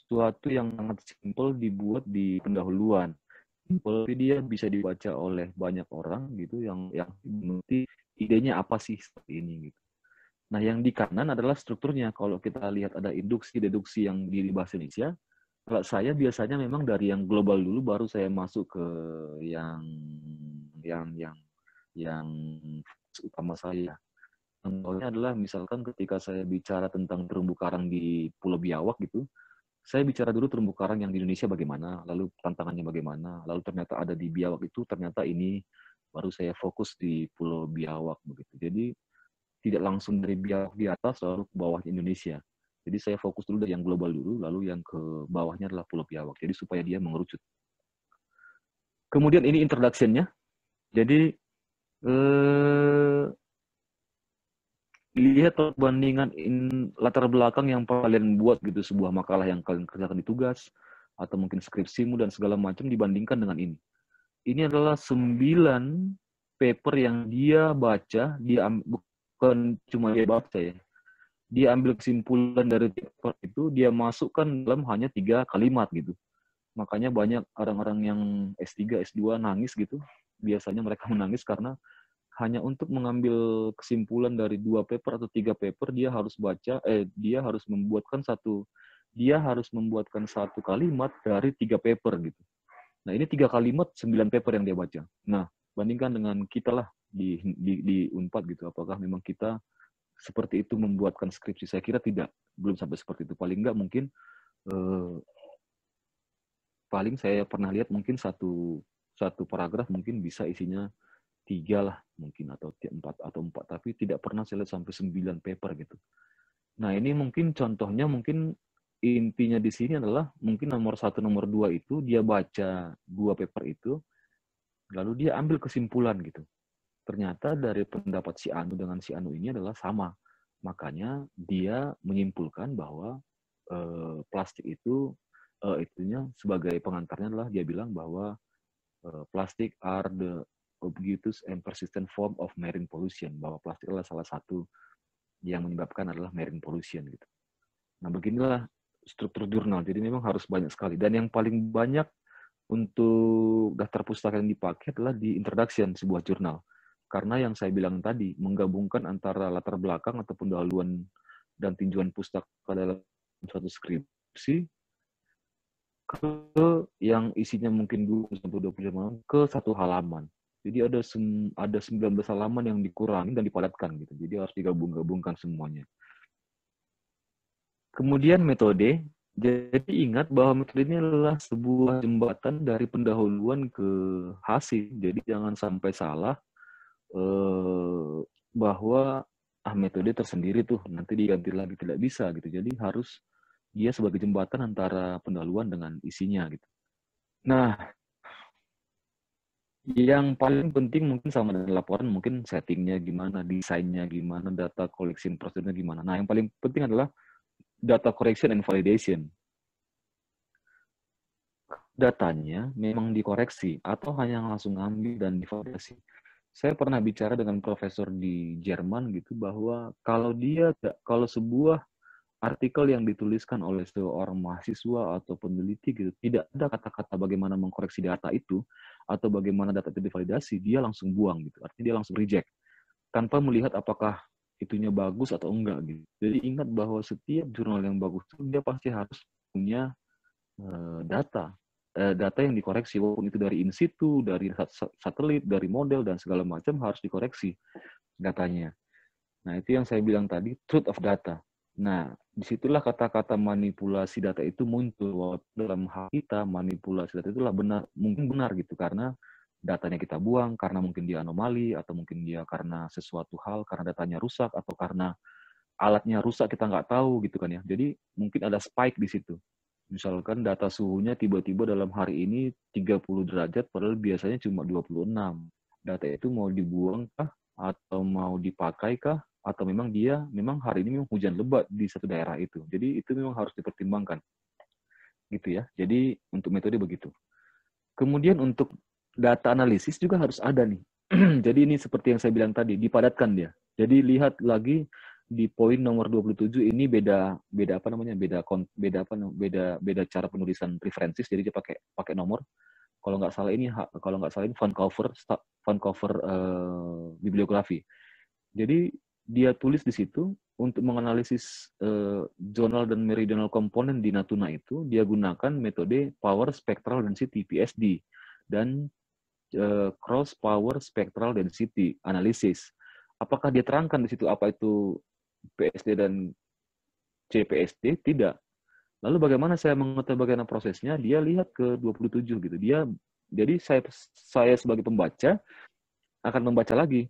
suatu yang sangat simple dibuat di pendahuluan simple tapi dia bisa dibaca oleh banyak orang gitu yang yang mengerti idenya apa sih seperti ini gitu nah yang di kanan adalah strukturnya kalau kita lihat ada induksi deduksi yang di bahasa Indonesia kalau saya biasanya memang dari yang global dulu baru saya masuk ke yang yang yang yang utama saya. Contohnya adalah misalkan ketika saya bicara tentang terumbu karang di Pulau Biawak gitu, saya bicara dulu terumbu karang yang di Indonesia bagaimana, lalu tantangannya bagaimana, lalu ternyata ada di Biawak itu ternyata ini baru saya fokus di Pulau Biawak begitu. Jadi tidak langsung dari Biawak di atas lalu ke bawah Indonesia. Jadi saya fokus dulu dari yang global dulu, lalu yang ke bawahnya adalah Pulau Piawak. Jadi supaya dia mengerucut. Kemudian ini introduction-nya. Jadi eh, lihat perbandingan in, latar belakang yang kalian buat gitu sebuah makalah yang kalian kerjakan di tugas atau mungkin skripsimu dan segala macam dibandingkan dengan ini. Ini adalah sembilan paper yang dia baca, dia bukan cuma dia baca ya, dia ambil kesimpulan dari paper itu dia masukkan dalam hanya tiga kalimat gitu makanya banyak orang-orang yang S3 S2 nangis gitu biasanya mereka menangis karena hanya untuk mengambil kesimpulan dari dua paper atau tiga paper dia harus baca eh dia harus membuatkan satu dia harus membuatkan satu kalimat dari tiga paper gitu nah ini tiga kalimat sembilan paper yang dia baca nah bandingkan dengan kita lah di di, di unpad gitu apakah memang kita seperti itu membuatkan skripsi. Saya kira tidak, belum sampai seperti itu. Paling nggak mungkin eh, paling saya pernah lihat mungkin satu satu paragraf mungkin bisa isinya tiga lah mungkin atau empat atau empat tapi tidak pernah saya lihat sampai sembilan paper gitu. Nah ini mungkin contohnya mungkin intinya di sini adalah mungkin nomor satu nomor dua itu dia baca dua paper itu lalu dia ambil kesimpulan gitu ternyata dari pendapat si Anu dengan si Anu ini adalah sama. Makanya dia menyimpulkan bahwa e, plastik itu e, itunya sebagai pengantarnya adalah dia bilang bahwa e, plastik are the ubiquitous and persistent form of marine pollution bahwa plastik adalah salah satu yang menyebabkan adalah marine pollution gitu. Nah, beginilah struktur jurnal. Jadi memang harus banyak sekali dan yang paling banyak untuk daftar pustaka yang dipakai adalah di introduction sebuah jurnal. Karena yang saya bilang tadi, menggabungkan antara latar belakang ataupun dahuluan dan tinjuan pustaka dalam suatu skripsi ke yang isinya mungkin 20 25 ke satu halaman. Jadi ada sem ada 19 halaman yang dikurangi dan dipadatkan gitu. Jadi harus digabung-gabungkan semuanya. Kemudian metode. Jadi ingat bahwa metode ini adalah sebuah jembatan dari pendahuluan ke hasil. Jadi jangan sampai salah Eh, bahwa ah metode tersendiri tuh nanti diganti lagi tidak bisa gitu. Jadi harus dia sebagai jembatan antara pendahuluan dengan isinya gitu. Nah, yang paling penting mungkin sama dengan laporan mungkin settingnya gimana, desainnya gimana, data collection prosedurnya gimana. Nah, yang paling penting adalah data correction and validation. Datanya memang dikoreksi atau hanya langsung ambil dan divalidasi saya pernah bicara dengan profesor di Jerman gitu bahwa kalau dia kalau sebuah artikel yang dituliskan oleh seorang mahasiswa atau peneliti gitu tidak ada kata-kata bagaimana mengkoreksi data itu atau bagaimana data itu divalidasi dia langsung buang gitu artinya dia langsung reject tanpa melihat apakah itunya bagus atau enggak gitu jadi ingat bahwa setiap jurnal yang bagus itu dia pasti harus punya eh, data Eh, data yang dikoreksi walaupun itu dari in situ, dari satelit, dari model dan segala macam harus dikoreksi datanya. Nah, itu yang saya bilang tadi truth of data. Nah, disitulah kata-kata manipulasi data itu muncul dalam hal kita manipulasi data itulah benar mungkin benar gitu karena datanya kita buang karena mungkin dia anomali atau mungkin dia karena sesuatu hal karena datanya rusak atau karena alatnya rusak kita nggak tahu gitu kan ya. Jadi mungkin ada spike di situ. Misalkan data suhunya tiba-tiba dalam hari ini 30 derajat padahal biasanya cuma 26. Data itu mau dibuang kah atau mau dipakai kah atau memang dia memang hari ini memang hujan lebat di satu daerah itu. Jadi itu memang harus dipertimbangkan. Gitu ya. Jadi untuk metode begitu. Kemudian untuk data analisis juga harus ada nih. Jadi ini seperti yang saya bilang tadi, dipadatkan dia. Jadi lihat lagi di poin nomor 27 ini beda beda apa namanya beda beda apa beda beda cara penulisan referensis jadi dia pakai pakai nomor kalau nggak salah ini kalau nggak salah ini font cover font cover uh, bibliografi jadi dia tulis di situ untuk menganalisis uh, zonal dan meridional komponen di Natuna itu dia gunakan metode power spectral density (PSD) dan uh, cross power spectral density analysis apakah dia terangkan di situ apa itu PSD dan CPST tidak. Lalu bagaimana saya mengetahui bagaimana prosesnya? Dia lihat ke 27 gitu. Dia jadi saya saya sebagai pembaca akan membaca lagi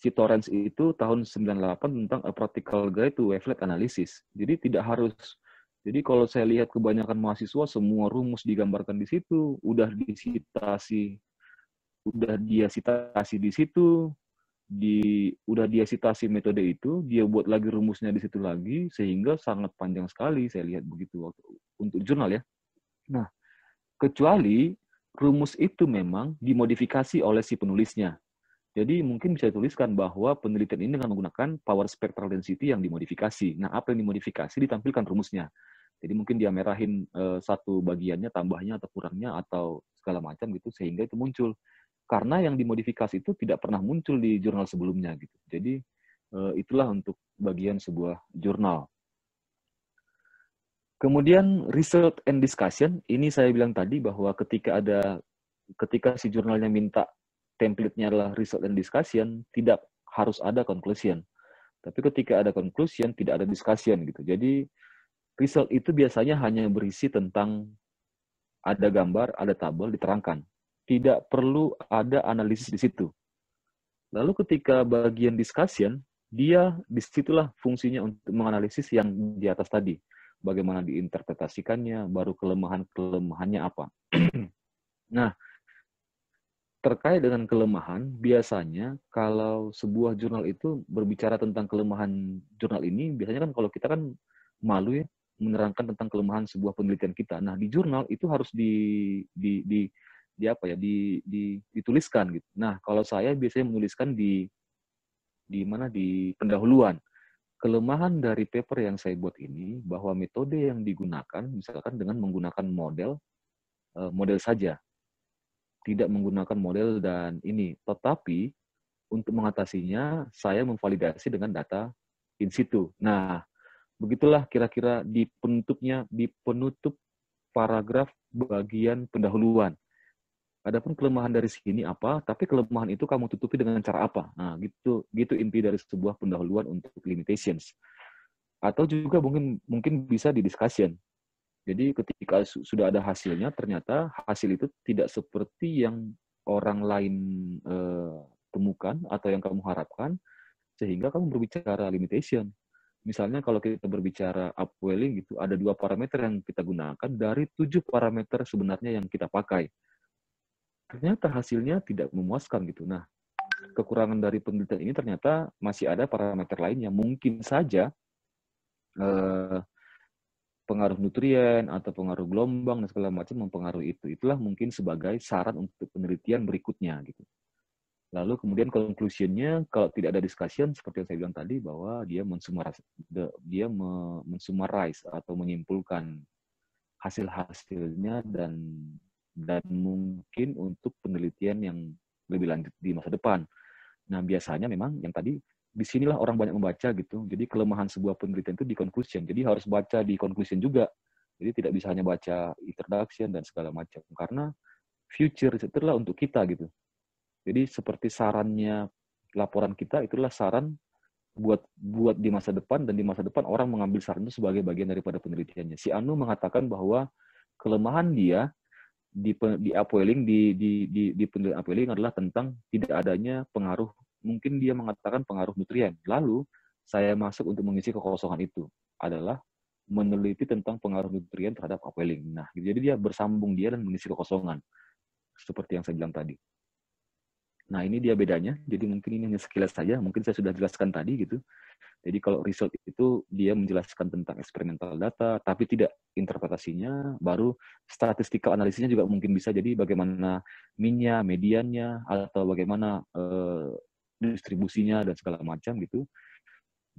si Torrens itu tahun 98 tentang A Practical Guide to Wavelet Analysis. Jadi tidak harus jadi kalau saya lihat kebanyakan mahasiswa semua rumus digambarkan di situ, udah disitasi, udah dia sitasi di situ, di udah dia sitasi metode itu, dia buat lagi rumusnya di situ lagi, sehingga sangat panjang sekali saya lihat begitu waktu, untuk jurnal ya. Nah, kecuali rumus itu memang dimodifikasi oleh si penulisnya. Jadi mungkin bisa dituliskan bahwa penelitian ini dengan menggunakan power spectral density yang dimodifikasi. Nah, apa yang dimodifikasi ditampilkan rumusnya. Jadi mungkin dia merahin uh, satu bagiannya, tambahnya atau kurangnya atau segala macam gitu sehingga itu muncul karena yang dimodifikasi itu tidak pernah muncul di jurnal sebelumnya gitu. Jadi eh, itulah untuk bagian sebuah jurnal. Kemudian result and discussion ini saya bilang tadi bahwa ketika ada ketika si jurnalnya minta template-nya adalah result and discussion tidak harus ada conclusion. Tapi ketika ada conclusion tidak ada discussion gitu. Jadi result itu biasanya hanya berisi tentang ada gambar, ada tabel diterangkan tidak perlu ada analisis di situ. Lalu ketika bagian discussion, dia disitulah fungsinya untuk menganalisis yang di atas tadi. Bagaimana diinterpretasikannya, baru kelemahan-kelemahannya apa. nah, terkait dengan kelemahan, biasanya kalau sebuah jurnal itu berbicara tentang kelemahan jurnal ini, biasanya kan kalau kita kan malu ya menerangkan tentang kelemahan sebuah penelitian kita. Nah, di jurnal itu harus di, di, di di apa ya di, di dituliskan gitu. Nah kalau saya biasanya menuliskan di di mana di pendahuluan. Kelemahan dari paper yang saya buat ini bahwa metode yang digunakan misalkan dengan menggunakan model eh, model saja tidak menggunakan model dan ini tetapi untuk mengatasinya saya memvalidasi dengan data in situ. Nah, begitulah kira-kira di penutupnya di penutup paragraf bagian pendahuluan. Adapun kelemahan dari sini apa, tapi kelemahan itu kamu tutupi dengan cara apa. Nah, gitu gitu inti dari sebuah pendahuluan untuk limitations. Atau juga mungkin mungkin bisa di discussion. Jadi ketika su sudah ada hasilnya, ternyata hasil itu tidak seperti yang orang lain e, temukan atau yang kamu harapkan, sehingga kamu berbicara limitation. Misalnya kalau kita berbicara upwelling gitu, ada dua parameter yang kita gunakan dari tujuh parameter sebenarnya yang kita pakai ternyata hasilnya tidak memuaskan gitu. Nah, kekurangan dari penelitian ini ternyata masih ada parameter lain yang mungkin saja eh, pengaruh nutrien atau pengaruh gelombang dan segala macam mempengaruhi itu. Itulah mungkin sebagai saran untuk penelitian berikutnya gitu. Lalu kemudian conclusionnya kalau tidak ada discussion seperti yang saya bilang tadi bahwa dia mensumaris, dia mensumarize atau menyimpulkan hasil-hasilnya dan dan mungkin untuk penelitian yang lebih lanjut di masa depan. Nah, biasanya memang yang tadi disinilah orang banyak membaca gitu. Jadi kelemahan sebuah penelitian itu di conclusion. Jadi harus baca di conclusion juga. Jadi tidak bisa hanya baca introduction dan segala macam karena future itu adalah untuk kita gitu. Jadi seperti sarannya laporan kita itulah saran buat buat di masa depan dan di masa depan orang mengambil saran itu sebagai bagian daripada penelitiannya. Si Anu mengatakan bahwa kelemahan dia di di upwelling di di di, di penelitian upwelling adalah tentang tidak adanya pengaruh mungkin dia mengatakan pengaruh nutrien. Lalu saya masuk untuk mengisi kekosongan itu adalah meneliti tentang pengaruh nutrien terhadap upwelling. Nah, jadi dia bersambung dia dan mengisi kekosongan seperti yang saya bilang tadi. Nah, ini dia bedanya. Jadi mungkin ini hanya sekilas saja, mungkin saya sudah jelaskan tadi gitu. Jadi kalau result itu dia menjelaskan tentang eksperimental data, tapi tidak interpretasinya, baru statistikal analisisnya juga mungkin bisa jadi bagaimana minnya, mediannya, atau bagaimana eh, distribusinya dan segala macam gitu.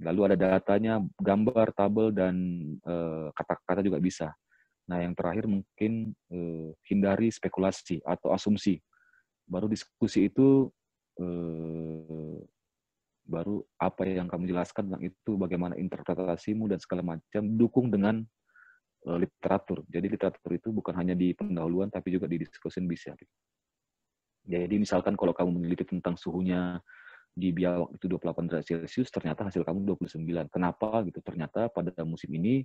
Lalu ada datanya, gambar, tabel, dan eh, kata-kata eh, juga bisa. Nah, yang terakhir mungkin eh, hindari spekulasi atau asumsi baru diskusi itu eh, baru apa yang kamu jelaskan tentang itu bagaimana interpretasimu dan segala macam dukung dengan eh, literatur jadi literatur itu bukan hanya di pendahuluan tapi juga di diskusin bisa jadi misalkan kalau kamu meneliti tentang suhunya di biawak itu 28 derajat celcius ternyata hasil kamu 29 kenapa gitu ternyata pada musim ini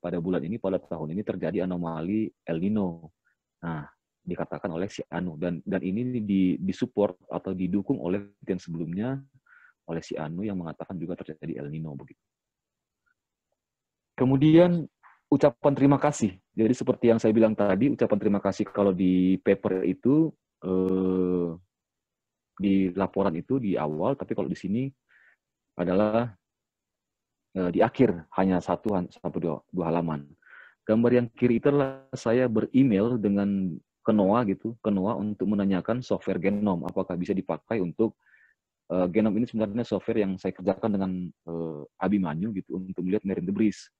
pada bulan ini pada tahun ini terjadi anomali El Nino nah dikatakan oleh si Anu dan dan ini di disupport atau didukung oleh yang sebelumnya oleh si Anu yang mengatakan juga terjadi El Nino begitu. Kemudian ucapan terima kasih. Jadi seperti yang saya bilang tadi, ucapan terima kasih kalau di paper itu eh, di laporan itu di awal, tapi kalau di sini adalah eh, di akhir hanya satu sampai dua, dua halaman gambar yang kiri itu saya beremail dengan ke Noah gitu, ke Noah untuk menanyakan software genom apakah bisa dipakai untuk uh, genom ini sebenarnya software yang saya kerjakan dengan uh, Abimanyu gitu untuk melihat marine debris.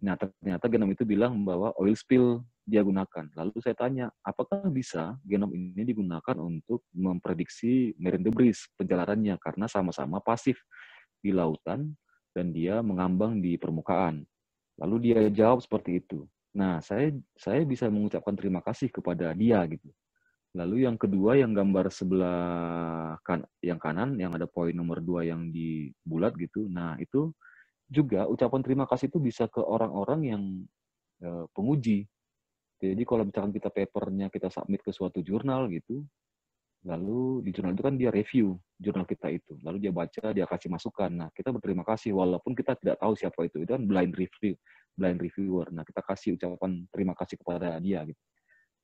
Nah, ternyata genom itu bilang bahwa oil spill dia gunakan. Lalu saya tanya, apakah bisa genom ini digunakan untuk memprediksi marine debris penjalarannya karena sama-sama pasif di lautan dan dia mengambang di permukaan. Lalu dia jawab seperti itu. Nah, saya saya bisa mengucapkan terima kasih kepada dia gitu. Lalu yang kedua yang gambar sebelah kan, yang kanan yang ada poin nomor dua yang di bulat gitu. Nah, itu juga ucapan terima kasih itu bisa ke orang-orang yang e, penguji. Jadi kalau misalkan kita papernya kita submit ke suatu jurnal gitu, lalu di jurnal itu kan dia review jurnal kita itu, lalu dia baca, dia kasih masukan. Nah, kita berterima kasih walaupun kita tidak tahu siapa itu. Itu kan blind review, blind reviewer. Nah, kita kasih ucapan terima kasih kepada dia gitu.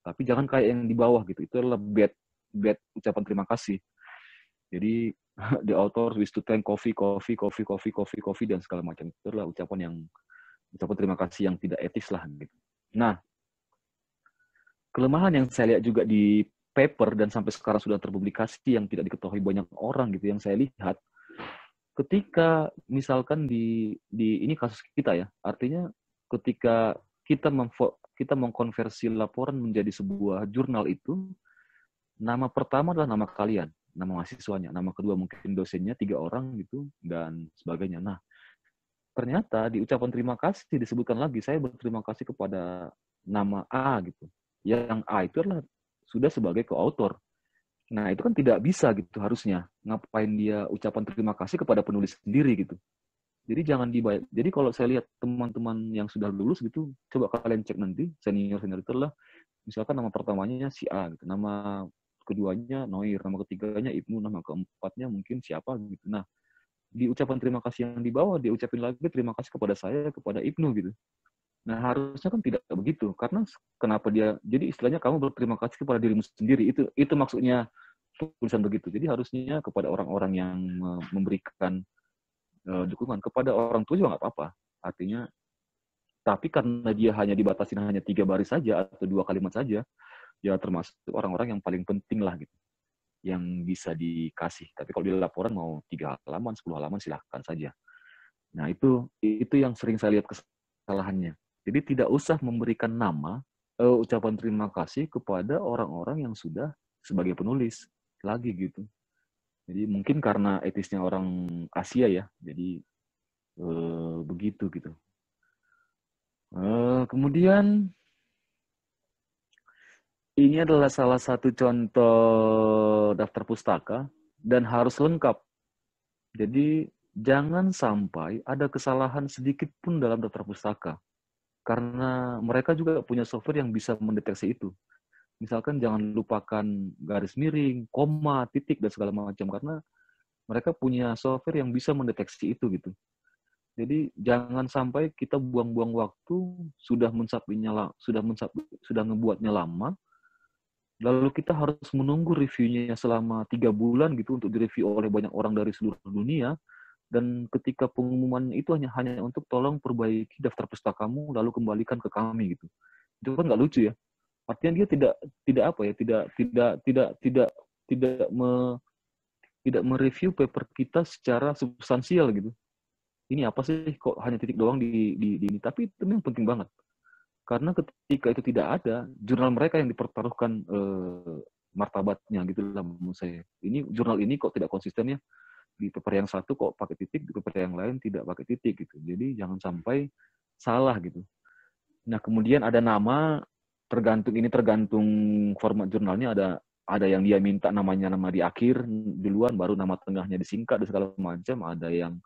Tapi jangan kayak yang di bawah gitu. Itu adalah bad bad ucapan terima kasih. Jadi the author wish to thank coffee, coffee, coffee, coffee, coffee, coffee dan segala macam itu adalah ucapan yang ucapan terima kasih yang tidak etis lah gitu. Nah, kelemahan yang saya lihat juga di paper dan sampai sekarang sudah terpublikasi yang tidak diketahui banyak orang gitu yang saya lihat ketika misalkan di di ini kasus kita ya artinya ketika kita mem kita mengkonversi laporan menjadi sebuah jurnal itu nama pertama adalah nama kalian nama mahasiswanya nama kedua mungkin dosennya tiga orang gitu dan sebagainya nah ternyata di ucapan terima kasih disebutkan lagi saya berterima kasih kepada nama A gitu yang A itu adalah sudah sebagai koautor Nah, itu kan tidak bisa gitu harusnya. Ngapain dia ucapan terima kasih kepada penulis sendiri gitu. Jadi jangan dibayar. Jadi kalau saya lihat teman-teman yang sudah lulus gitu, coba kalian cek nanti senior-senior itu lah misalkan nama pertamanya si A gitu. Nama keduanya Noir, nama ketiganya Ibnu, nama keempatnya mungkin siapa gitu. Nah, di ucapan terima kasih yang di bawah dia ucapin lagi terima kasih kepada saya, kepada Ibnu gitu. Nah, harusnya kan tidak begitu. Karena kenapa dia jadi istilahnya kamu berterima kasih kepada dirimu sendiri. Itu itu maksudnya tulisan begitu. Jadi harusnya kepada orang-orang yang memberikan uh, dukungan kepada orang tua juga nggak apa-apa. Artinya tapi karena dia hanya dibatasi hanya tiga baris saja atau dua kalimat saja, ya termasuk orang-orang yang paling penting lah gitu, yang bisa dikasih. Tapi kalau di laporan mau tiga halaman, sepuluh halaman silahkan saja. Nah itu itu yang sering saya lihat kesalahannya jadi tidak usah memberikan nama uh, ucapan terima kasih kepada orang-orang yang sudah sebagai penulis lagi gitu. Jadi mungkin karena etisnya orang Asia ya, jadi uh, begitu gitu. Uh, kemudian ini adalah salah satu contoh daftar pustaka dan harus lengkap. Jadi jangan sampai ada kesalahan sedikit pun dalam daftar pustaka. Karena mereka juga punya software yang bisa mendeteksi itu. Misalkan jangan lupakan garis miring, koma, titik, dan segala macam. Karena mereka punya software yang bisa mendeteksi itu gitu. Jadi jangan sampai kita buang-buang waktu sudah mensapinya sudah mensap sudah ngebuatnya lama, lalu kita harus menunggu reviewnya selama tiga bulan gitu untuk direview oleh banyak orang dari seluruh dunia dan ketika pengumuman itu hanya hanya untuk tolong perbaiki daftar pustakamu lalu kembalikan ke kami gitu itu kan nggak lucu ya artinya dia tidak tidak apa ya tidak tidak tidak tidak tidak me, tidak mereview paper kita secara substansial gitu ini apa sih kok hanya titik doang di di, di ini tapi itu memang penting banget karena ketika itu tidak ada jurnal mereka yang dipertaruhkan eh, martabatnya gitu lah menurut saya ini jurnal ini kok tidak konsisten ya di paper yang satu kok pakai titik, di paper yang lain tidak pakai titik gitu. Jadi jangan sampai salah gitu. Nah, kemudian ada nama tergantung ini tergantung format jurnalnya ada ada yang dia minta namanya nama di akhir duluan baru nama tengahnya disingkat dan segala macam, ada yang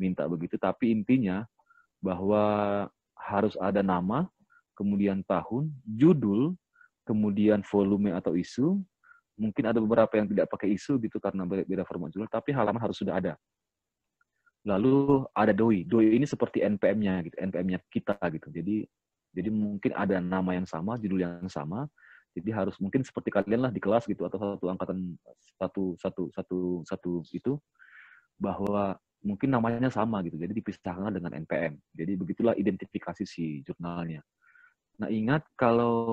minta begitu tapi intinya bahwa harus ada nama, kemudian tahun, judul, kemudian volume atau isu, mungkin ada beberapa yang tidak pakai isu gitu karena beda format jurnal, tapi halaman harus sudah ada. Lalu ada doi. Doi ini seperti NPM-nya gitu, NPM-nya kita gitu. Jadi jadi mungkin ada nama yang sama, judul yang sama. Jadi harus mungkin seperti kalian lah di kelas gitu atau satu angkatan satu satu satu satu itu bahwa mungkin namanya sama gitu. Jadi dipisahkan dengan NPM. Jadi begitulah identifikasi si jurnalnya. Nah, ingat kalau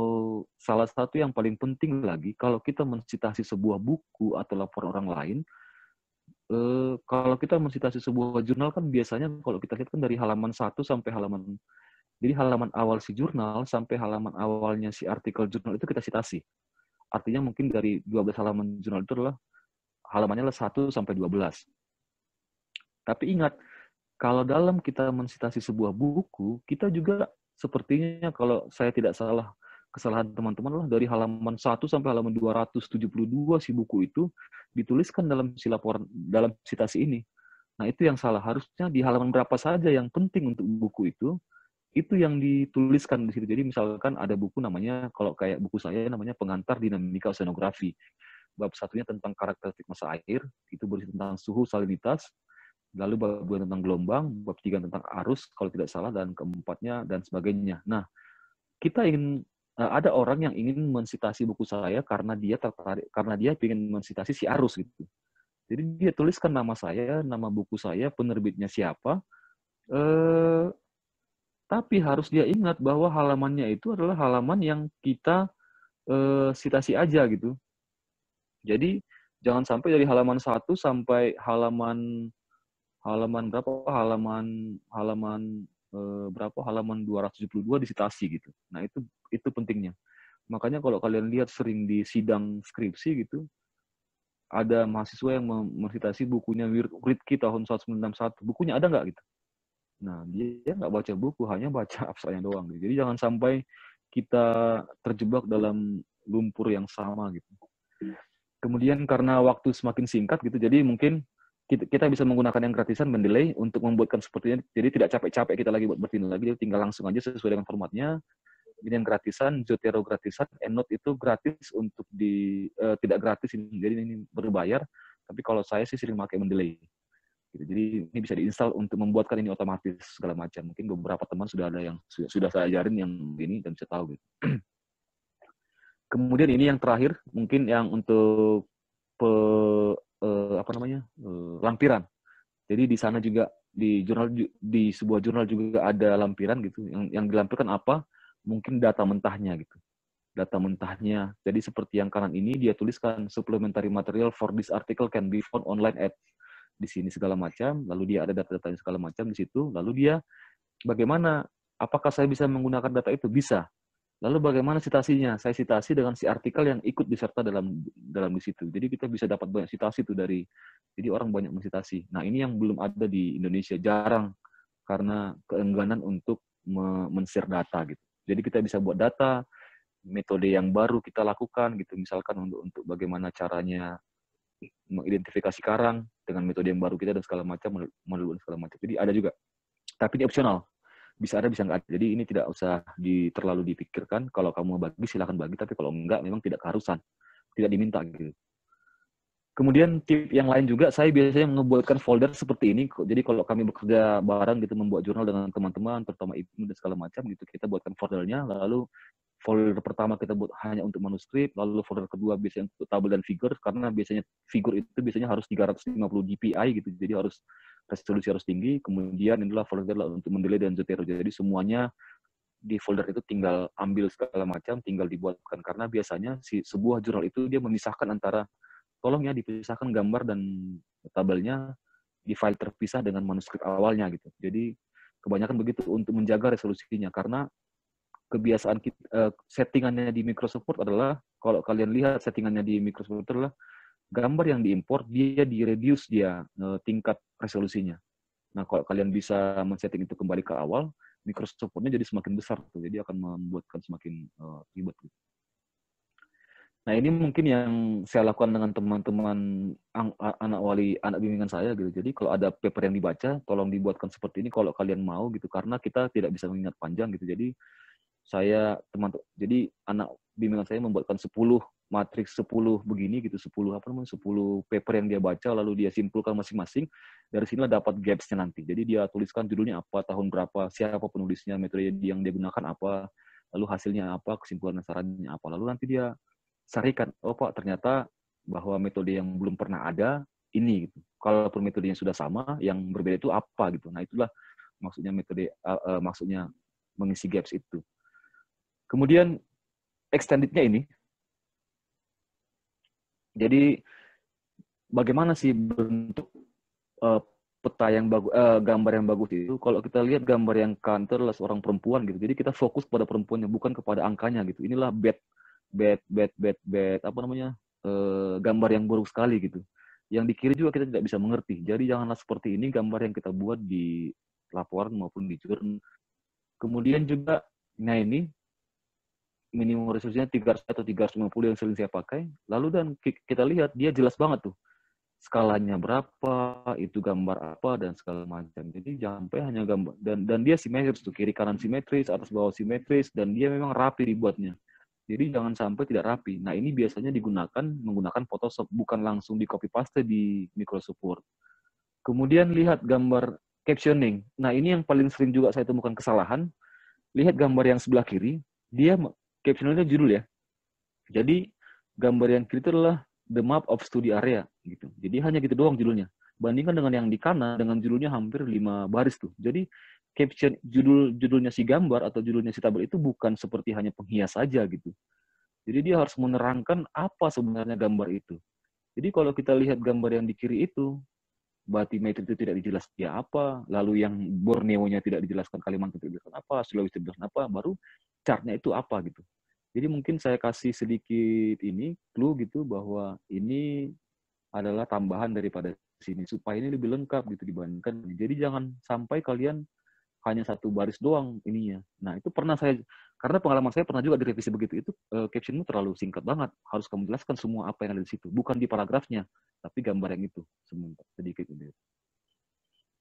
salah satu yang paling penting lagi, kalau kita mensitasi sebuah buku atau laporan orang lain, eh, kalau kita mensitasi sebuah jurnal kan biasanya kalau kita lihat kan dari halaman satu sampai halaman jadi halaman awal si jurnal sampai halaman awalnya si artikel jurnal itu kita sitasi. Artinya mungkin dari 12 halaman jurnal itu adalah halamannya adalah 1 sampai 12. Tapi ingat, kalau dalam kita mensitasi sebuah buku, kita juga sepertinya kalau saya tidak salah kesalahan teman-teman lah dari halaman 1 sampai halaman 272 si buku itu dituliskan dalam si dalam citasi ini. Nah, itu yang salah. Harusnya di halaman berapa saja yang penting untuk buku itu itu yang dituliskan di situ. Jadi misalkan ada buku namanya kalau kayak buku saya namanya Pengantar Dinamika Oceanografi. Bab satunya tentang karakteristik masa air, itu berisi tentang suhu, salinitas, lalu bab dua tentang gelombang, bab tiga tentang arus kalau tidak salah dan keempatnya dan sebagainya. Nah, kita ingin eh, ada orang yang ingin mensitasi buku saya karena dia tertarik karena dia ingin mensitasi si arus gitu. Jadi dia tuliskan nama saya, nama buku saya, penerbitnya siapa. Eh, tapi harus dia ingat bahwa halamannya itu adalah halaman yang kita eh, sitasi aja gitu. Jadi jangan sampai dari halaman satu sampai halaman halaman berapa halaman halaman eh, berapa halaman 272 disitasi gitu. Nah, itu itu pentingnya. Makanya kalau kalian lihat sering di sidang skripsi gitu ada mahasiswa yang mensitasi bukunya Wirtki tahun 1961. Bukunya ada nggak gitu? Nah, dia nggak baca buku, hanya baca abstraknya doang. Gitu. Jadi jangan sampai kita terjebak dalam lumpur yang sama gitu. Kemudian karena waktu semakin singkat gitu, jadi mungkin kita, bisa menggunakan yang gratisan mendelay untuk membuatkan seperti ini. Jadi tidak capek-capek kita lagi buat bertindak lagi, tinggal langsung aja sesuai dengan formatnya. Ini yang gratisan, Zotero gratisan, EndNote itu gratis untuk di uh, tidak gratis ini. Jadi ini berbayar, tapi kalau saya sih sering pakai mendelay. Gitu. Jadi ini bisa diinstal untuk membuatkan ini otomatis segala macam. Mungkin beberapa teman sudah ada yang sudah, saya ajarin yang ini dan bisa tahu gitu. Kemudian ini yang terakhir, mungkin yang untuk eh, apa namanya eh, lampiran. Jadi di sana juga di jurnal di sebuah jurnal juga ada lampiran gitu. Yang yang dilampirkan apa? Mungkin data mentahnya gitu. Data mentahnya. Jadi seperti yang kanan ini dia tuliskan supplementary material for this article can be found online at di sini segala macam. Lalu dia ada data-data segala macam di situ. Lalu dia bagaimana? Apakah saya bisa menggunakan data itu? Bisa Lalu bagaimana citasinya? Saya citasi dengan si artikel yang ikut diserta dalam dalam di situ. Jadi kita bisa dapat banyak citasi itu dari jadi orang banyak mencitasi. Nah, ini yang belum ada di Indonesia, jarang karena keengganan untuk men-share data gitu. Jadi kita bisa buat data, metode yang baru kita lakukan gitu misalkan untuk untuk bagaimana caranya mengidentifikasi karang dengan metode yang baru kita dan segala macam melalui segala macam. Jadi ada juga. Tapi ini opsional bisa ada bisa nggak ada. Jadi ini tidak usah di, terlalu dipikirkan. Kalau kamu bagi silahkan bagi, tapi kalau enggak memang tidak keharusan, tidak diminta gitu. Kemudian tip yang lain juga saya biasanya membuatkan folder seperti ini. Jadi kalau kami bekerja bareng gitu membuat jurnal dengan teman-teman, pertama itu dan segala macam gitu, kita buatkan foldernya. Lalu folder pertama kita buat hanya untuk manuskrip, lalu folder kedua biasanya untuk tabel dan figure karena biasanya figure itu biasanya harus 350 DPI gitu. Jadi harus resolusi harus tinggi, kemudian inilah folder adalah untuk mendelay dan zotero. Jadi semuanya di folder itu tinggal ambil segala macam, tinggal dibuatkan. Karena biasanya si sebuah jurnal itu dia memisahkan antara, tolong ya dipisahkan gambar dan tabelnya di file terpisah dengan manuskrip awalnya gitu. Jadi kebanyakan begitu untuk menjaga resolusinya. Karena kebiasaan eh, settingannya di Microsoft Word adalah, kalau kalian lihat settingannya di Microsoft Word adalah gambar yang diimpor dia direduce dia eh, tingkat resolusinya. Nah, kalau kalian bisa men-setting itu kembali ke awal, microsoft jadi semakin besar tuh. Jadi akan membuatkan semakin uh, ribet gitu. Nah, ini mungkin yang saya lakukan dengan teman-teman anak wali, anak bimbingan saya gitu. Jadi kalau ada paper yang dibaca, tolong dibuatkan seperti ini kalau kalian mau gitu karena kita tidak bisa mengingat panjang gitu. Jadi saya teman jadi anak bimbingan saya membuatkan 10 matriks 10 begini gitu 10 apa namanya 10 paper yang dia baca lalu dia simpulkan masing-masing dari sinilah dapat gapsnya nanti jadi dia tuliskan judulnya apa tahun berapa siapa penulisnya metode yang dia gunakan apa lalu hasilnya apa kesimpulan sarannya apa lalu nanti dia sarikan oh pak ternyata bahwa metode yang belum pernah ada ini gitu metode yang sudah sama yang berbeda itu apa gitu nah itulah maksudnya metode uh, uh, maksudnya mengisi gaps itu Kemudian extendednya ini. Jadi bagaimana sih bentuk uh, peta yang bagus, uh, eh, gambar yang bagus itu? Kalau kita lihat gambar yang kanter lah seorang perempuan gitu. Jadi kita fokus pada perempuannya bukan kepada angkanya gitu. Inilah bad bad bad bad bad apa namanya uh, gambar yang buruk sekali gitu. Yang di kiri juga kita tidak bisa mengerti. Jadi janganlah seperti ini gambar yang kita buat di laporan maupun di jurnal. Kemudian juga nah ini minimum resolusinya 300 atau 350 yang sering saya pakai. Lalu dan kita lihat dia jelas banget tuh skalanya berapa, itu gambar apa dan segala macam. Jadi jangan sampai hanya gambar dan dan dia simetris tuh kiri kanan simetris, atas bawah simetris dan dia memang rapi dibuatnya. Jadi jangan sampai tidak rapi. Nah ini biasanya digunakan menggunakan Photoshop bukan langsung di copy paste di Microsoft Word. Kemudian lihat gambar captioning. Nah ini yang paling sering juga saya temukan kesalahan. Lihat gambar yang sebelah kiri, dia caption itu judul ya. Jadi gambar yang kiri itu adalah the map of study area gitu. Jadi hanya gitu doang judulnya. Bandingkan dengan yang di kanan dengan judulnya hampir lima baris tuh. Jadi caption judul judulnya si gambar atau judulnya si tabel itu bukan seperti hanya penghias saja gitu. Jadi dia harus menerangkan apa sebenarnya gambar itu. Jadi kalau kita lihat gambar yang di kiri itu, batimetri itu tidak dijelaskan ya apa, lalu yang Borneo-nya tidak dijelaskan, Kalimantan tidak dijelaskan apa, Sulawesi tidak dijelaskan apa, baru chartnya itu apa gitu. Jadi mungkin saya kasih sedikit ini clue gitu bahwa ini adalah tambahan daripada sini supaya ini lebih lengkap gitu dibandingkan. Jadi jangan sampai kalian hanya satu baris doang ininya. Nah itu pernah saya karena pengalaman saya pernah juga direvisi begitu itu uh, captionmu terlalu singkat banget harus kamu jelaskan semua apa yang ada di situ bukan di paragrafnya tapi gambar yang itu sebentar sedikit gitu.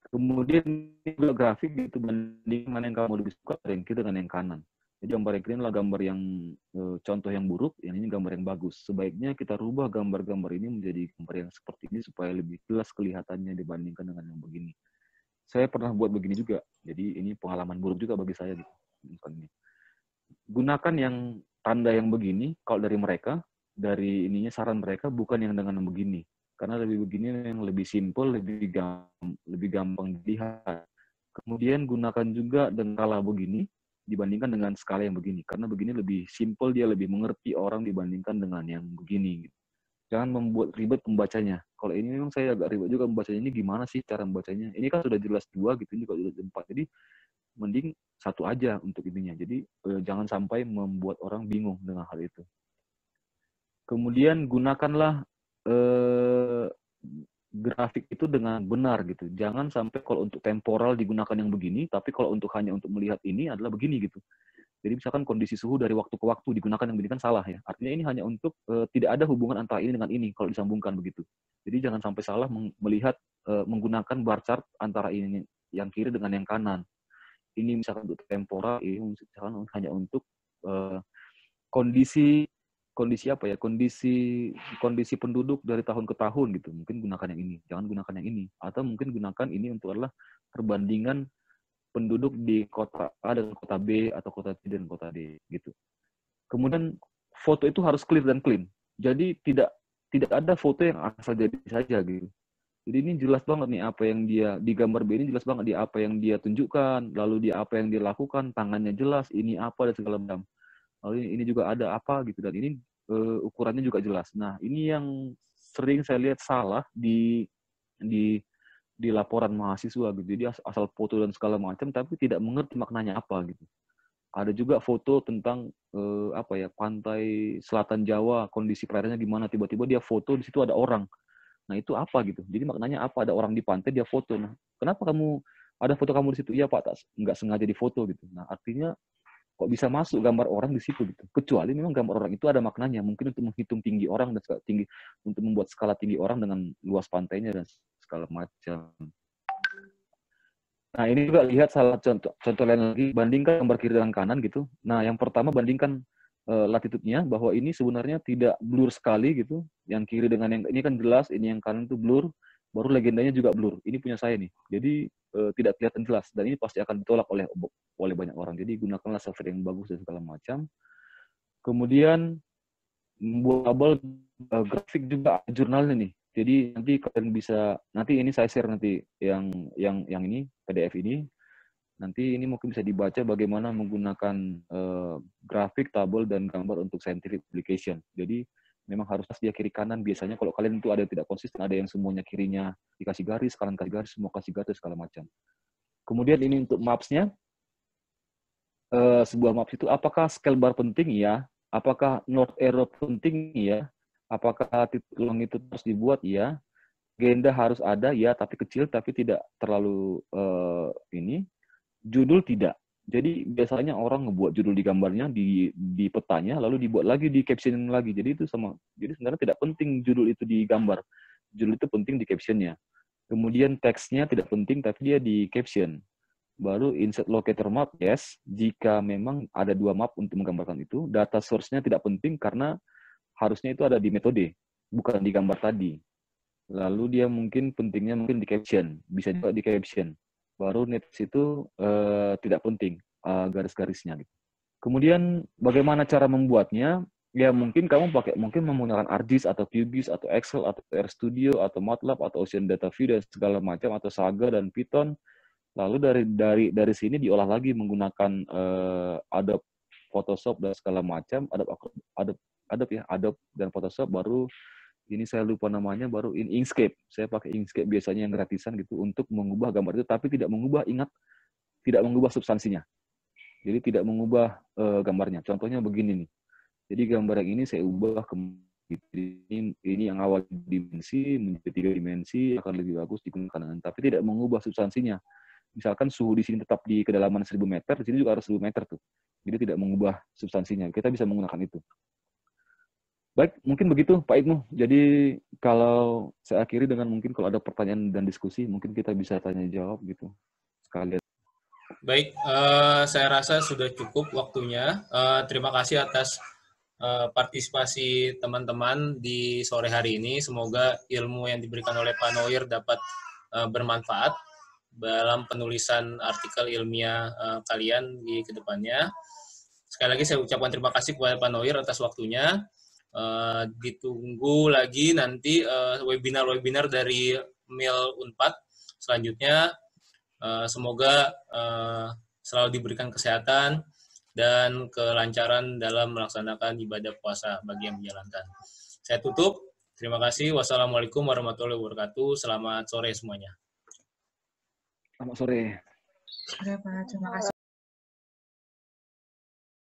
Kemudian grafik itu banding mana yang kamu lebih suka ranking yang kiri dengan yang kanan. Jadi gambar yang keren lah gambar yang e, contoh yang buruk, yang ini gambar yang bagus. Sebaiknya kita rubah gambar-gambar ini menjadi gambar yang seperti ini supaya lebih jelas kelihatannya dibandingkan dengan yang begini. Saya pernah buat begini juga. Jadi ini pengalaman buruk juga bagi saya gitu. Gunakan yang tanda yang begini kalau dari mereka, dari ininya saran mereka bukan yang dengan yang begini. Karena lebih begini yang lebih simpel, lebih gam, lebih gampang dilihat. Kemudian gunakan juga dengan kalah begini dibandingkan dengan skala yang begini karena begini lebih simple dia lebih mengerti orang dibandingkan dengan yang begini gitu. jangan membuat ribet pembacanya kalau ini memang saya agak ribet juga membacanya ini gimana sih cara membacanya ini kan sudah jelas dua gitu ini kalau jelas empat jadi mending satu aja untuk ininya jadi eh, jangan sampai membuat orang bingung dengan hal itu kemudian gunakanlah eh, grafik itu dengan benar gitu. Jangan sampai kalau untuk temporal digunakan yang begini, tapi kalau untuk hanya untuk melihat ini adalah begini gitu. Jadi misalkan kondisi suhu dari waktu ke waktu digunakan yang begini kan salah ya. Artinya ini hanya untuk e, tidak ada hubungan antara ini dengan ini kalau disambungkan begitu. Jadi jangan sampai salah melihat e, menggunakan bar chart antara ini yang kiri dengan yang kanan. Ini misalkan untuk temporal, ini misalkan hanya untuk e, kondisi kondisi apa ya kondisi kondisi penduduk dari tahun ke tahun gitu mungkin gunakan yang ini jangan gunakan yang ini atau mungkin gunakan ini untuk adalah perbandingan penduduk di kota A dan kota B atau kota C dan kota D gitu kemudian foto itu harus clear dan clean jadi tidak tidak ada foto yang asal jadi saja gitu jadi ini jelas banget nih apa yang dia di gambar B ini jelas banget di apa yang dia tunjukkan lalu di apa yang dia lakukan tangannya jelas ini apa dan segala macam lalu ini juga ada apa gitu dan ini uh, ukurannya juga jelas. Nah, ini yang sering saya lihat salah di di di laporan mahasiswa gitu. Jadi asal foto dan segala macam tapi tidak mengerti maknanya apa gitu. Ada juga foto tentang uh, apa ya pantai selatan Jawa kondisi perairannya gimana tiba-tiba dia foto di situ ada orang. Nah, itu apa gitu. Jadi maknanya apa ada orang di pantai dia foto. Nah, kenapa kamu ada foto kamu di situ? Iya, Pak, tak nggak sengaja difoto gitu. Nah, artinya kok bisa masuk gambar orang di situ gitu. Kecuali memang gambar orang itu ada maknanya, mungkin untuk menghitung tinggi orang dan skala tinggi untuk membuat skala tinggi orang dengan luas pantainya dan segala macam. Nah, ini juga lihat salah contoh contoh lain lagi, bandingkan gambar kiri dan kanan gitu. Nah, yang pertama bandingkan uh, latitudenya bahwa ini sebenarnya tidak blur sekali gitu. Yang kiri dengan yang ini kan jelas, ini yang kanan itu blur baru legendanya juga blur. Ini punya saya nih. Jadi eh, tidak kelihatan jelas dan ini pasti akan ditolak oleh oleh banyak orang. Jadi gunakanlah software yang bagus dan segala macam. Kemudian membuat tabel uh, eh, grafik juga jurnalnya nih. Jadi nanti kalian bisa nanti ini saya share nanti yang yang yang ini PDF ini. Nanti ini mungkin bisa dibaca bagaimana menggunakan uh, grafik, tabel dan gambar untuk scientific publication. Jadi memang harus dia kiri kanan biasanya kalau kalian itu ada yang tidak konsisten ada yang semuanya kirinya dikasih garis kalian kasih garis semua kasih garis segala macam kemudian ini untuk mapsnya uh, sebuah maps itu apakah scale bar penting ya apakah north arrow penting ya apakah titik long itu terus dibuat ya agenda harus ada ya tapi kecil tapi tidak terlalu uh, ini judul tidak jadi biasanya orang ngebuat judul di gambarnya, di, di petanya, lalu dibuat lagi di caption lagi. Jadi itu sama. Jadi sebenarnya tidak penting judul itu di gambar. Judul itu penting di captionnya. Kemudian teksnya tidak penting, tapi dia di caption. Baru insert locator map, yes. Jika memang ada dua map untuk menggambarkan itu, data source-nya tidak penting karena harusnya itu ada di metode, bukan di gambar tadi. Lalu dia mungkin pentingnya mungkin di caption, bisa juga di caption baru needs itu uh, tidak penting uh, garis-garisnya gitu. Kemudian bagaimana cara membuatnya? Ya mungkin kamu pakai mungkin menggunakan ArcGIS atau QGIS atau Excel atau Studio atau MATLAB atau Ocean Data View dan segala macam atau Saga dan Python. Lalu dari dari dari sini diolah lagi menggunakan uh, Adobe Photoshop dan segala macam, Adobe Adobe Adobe ya, Adobe dan Photoshop baru ini saya lupa namanya baru in Inkscape. Saya pakai Inkscape biasanya yang gratisan gitu untuk mengubah gambar itu tapi tidak mengubah ingat tidak mengubah substansinya. Jadi tidak mengubah uh, gambarnya. Contohnya begini nih. Jadi gambar yang ini saya ubah ke ini, ini yang awal dimensi menjadi tiga dimensi akan lebih bagus digunakan tapi tidak mengubah substansinya. Misalkan suhu di sini tetap di kedalaman 1000 meter, di sini juga harus 1000 meter tuh. Jadi tidak mengubah substansinya. Kita bisa menggunakan itu. Baik, mungkin begitu Pak Ibnu. Jadi kalau saya akhiri dengan mungkin kalau ada pertanyaan dan diskusi, mungkin kita bisa tanya jawab gitu sekalian. Baik, uh, saya rasa sudah cukup waktunya. Uh, terima kasih atas uh, partisipasi teman-teman di sore hari ini. Semoga ilmu yang diberikan oleh Pak Noir dapat uh, bermanfaat dalam penulisan artikel ilmiah uh, kalian di kedepannya. Sekali lagi saya ucapkan terima kasih kepada Pak Noir atas waktunya. Uh, ditunggu lagi nanti eh, webinar-webinar uh, dari Mil Unpad selanjutnya. Uh, semoga uh, selalu diberikan kesehatan dan kelancaran dalam melaksanakan ibadah puasa bagi yang menjalankan. Saya tutup. Terima kasih. Wassalamualaikum warahmatullahi wabarakatuh. Selamat sore semuanya. Selamat sore. Terima kasih.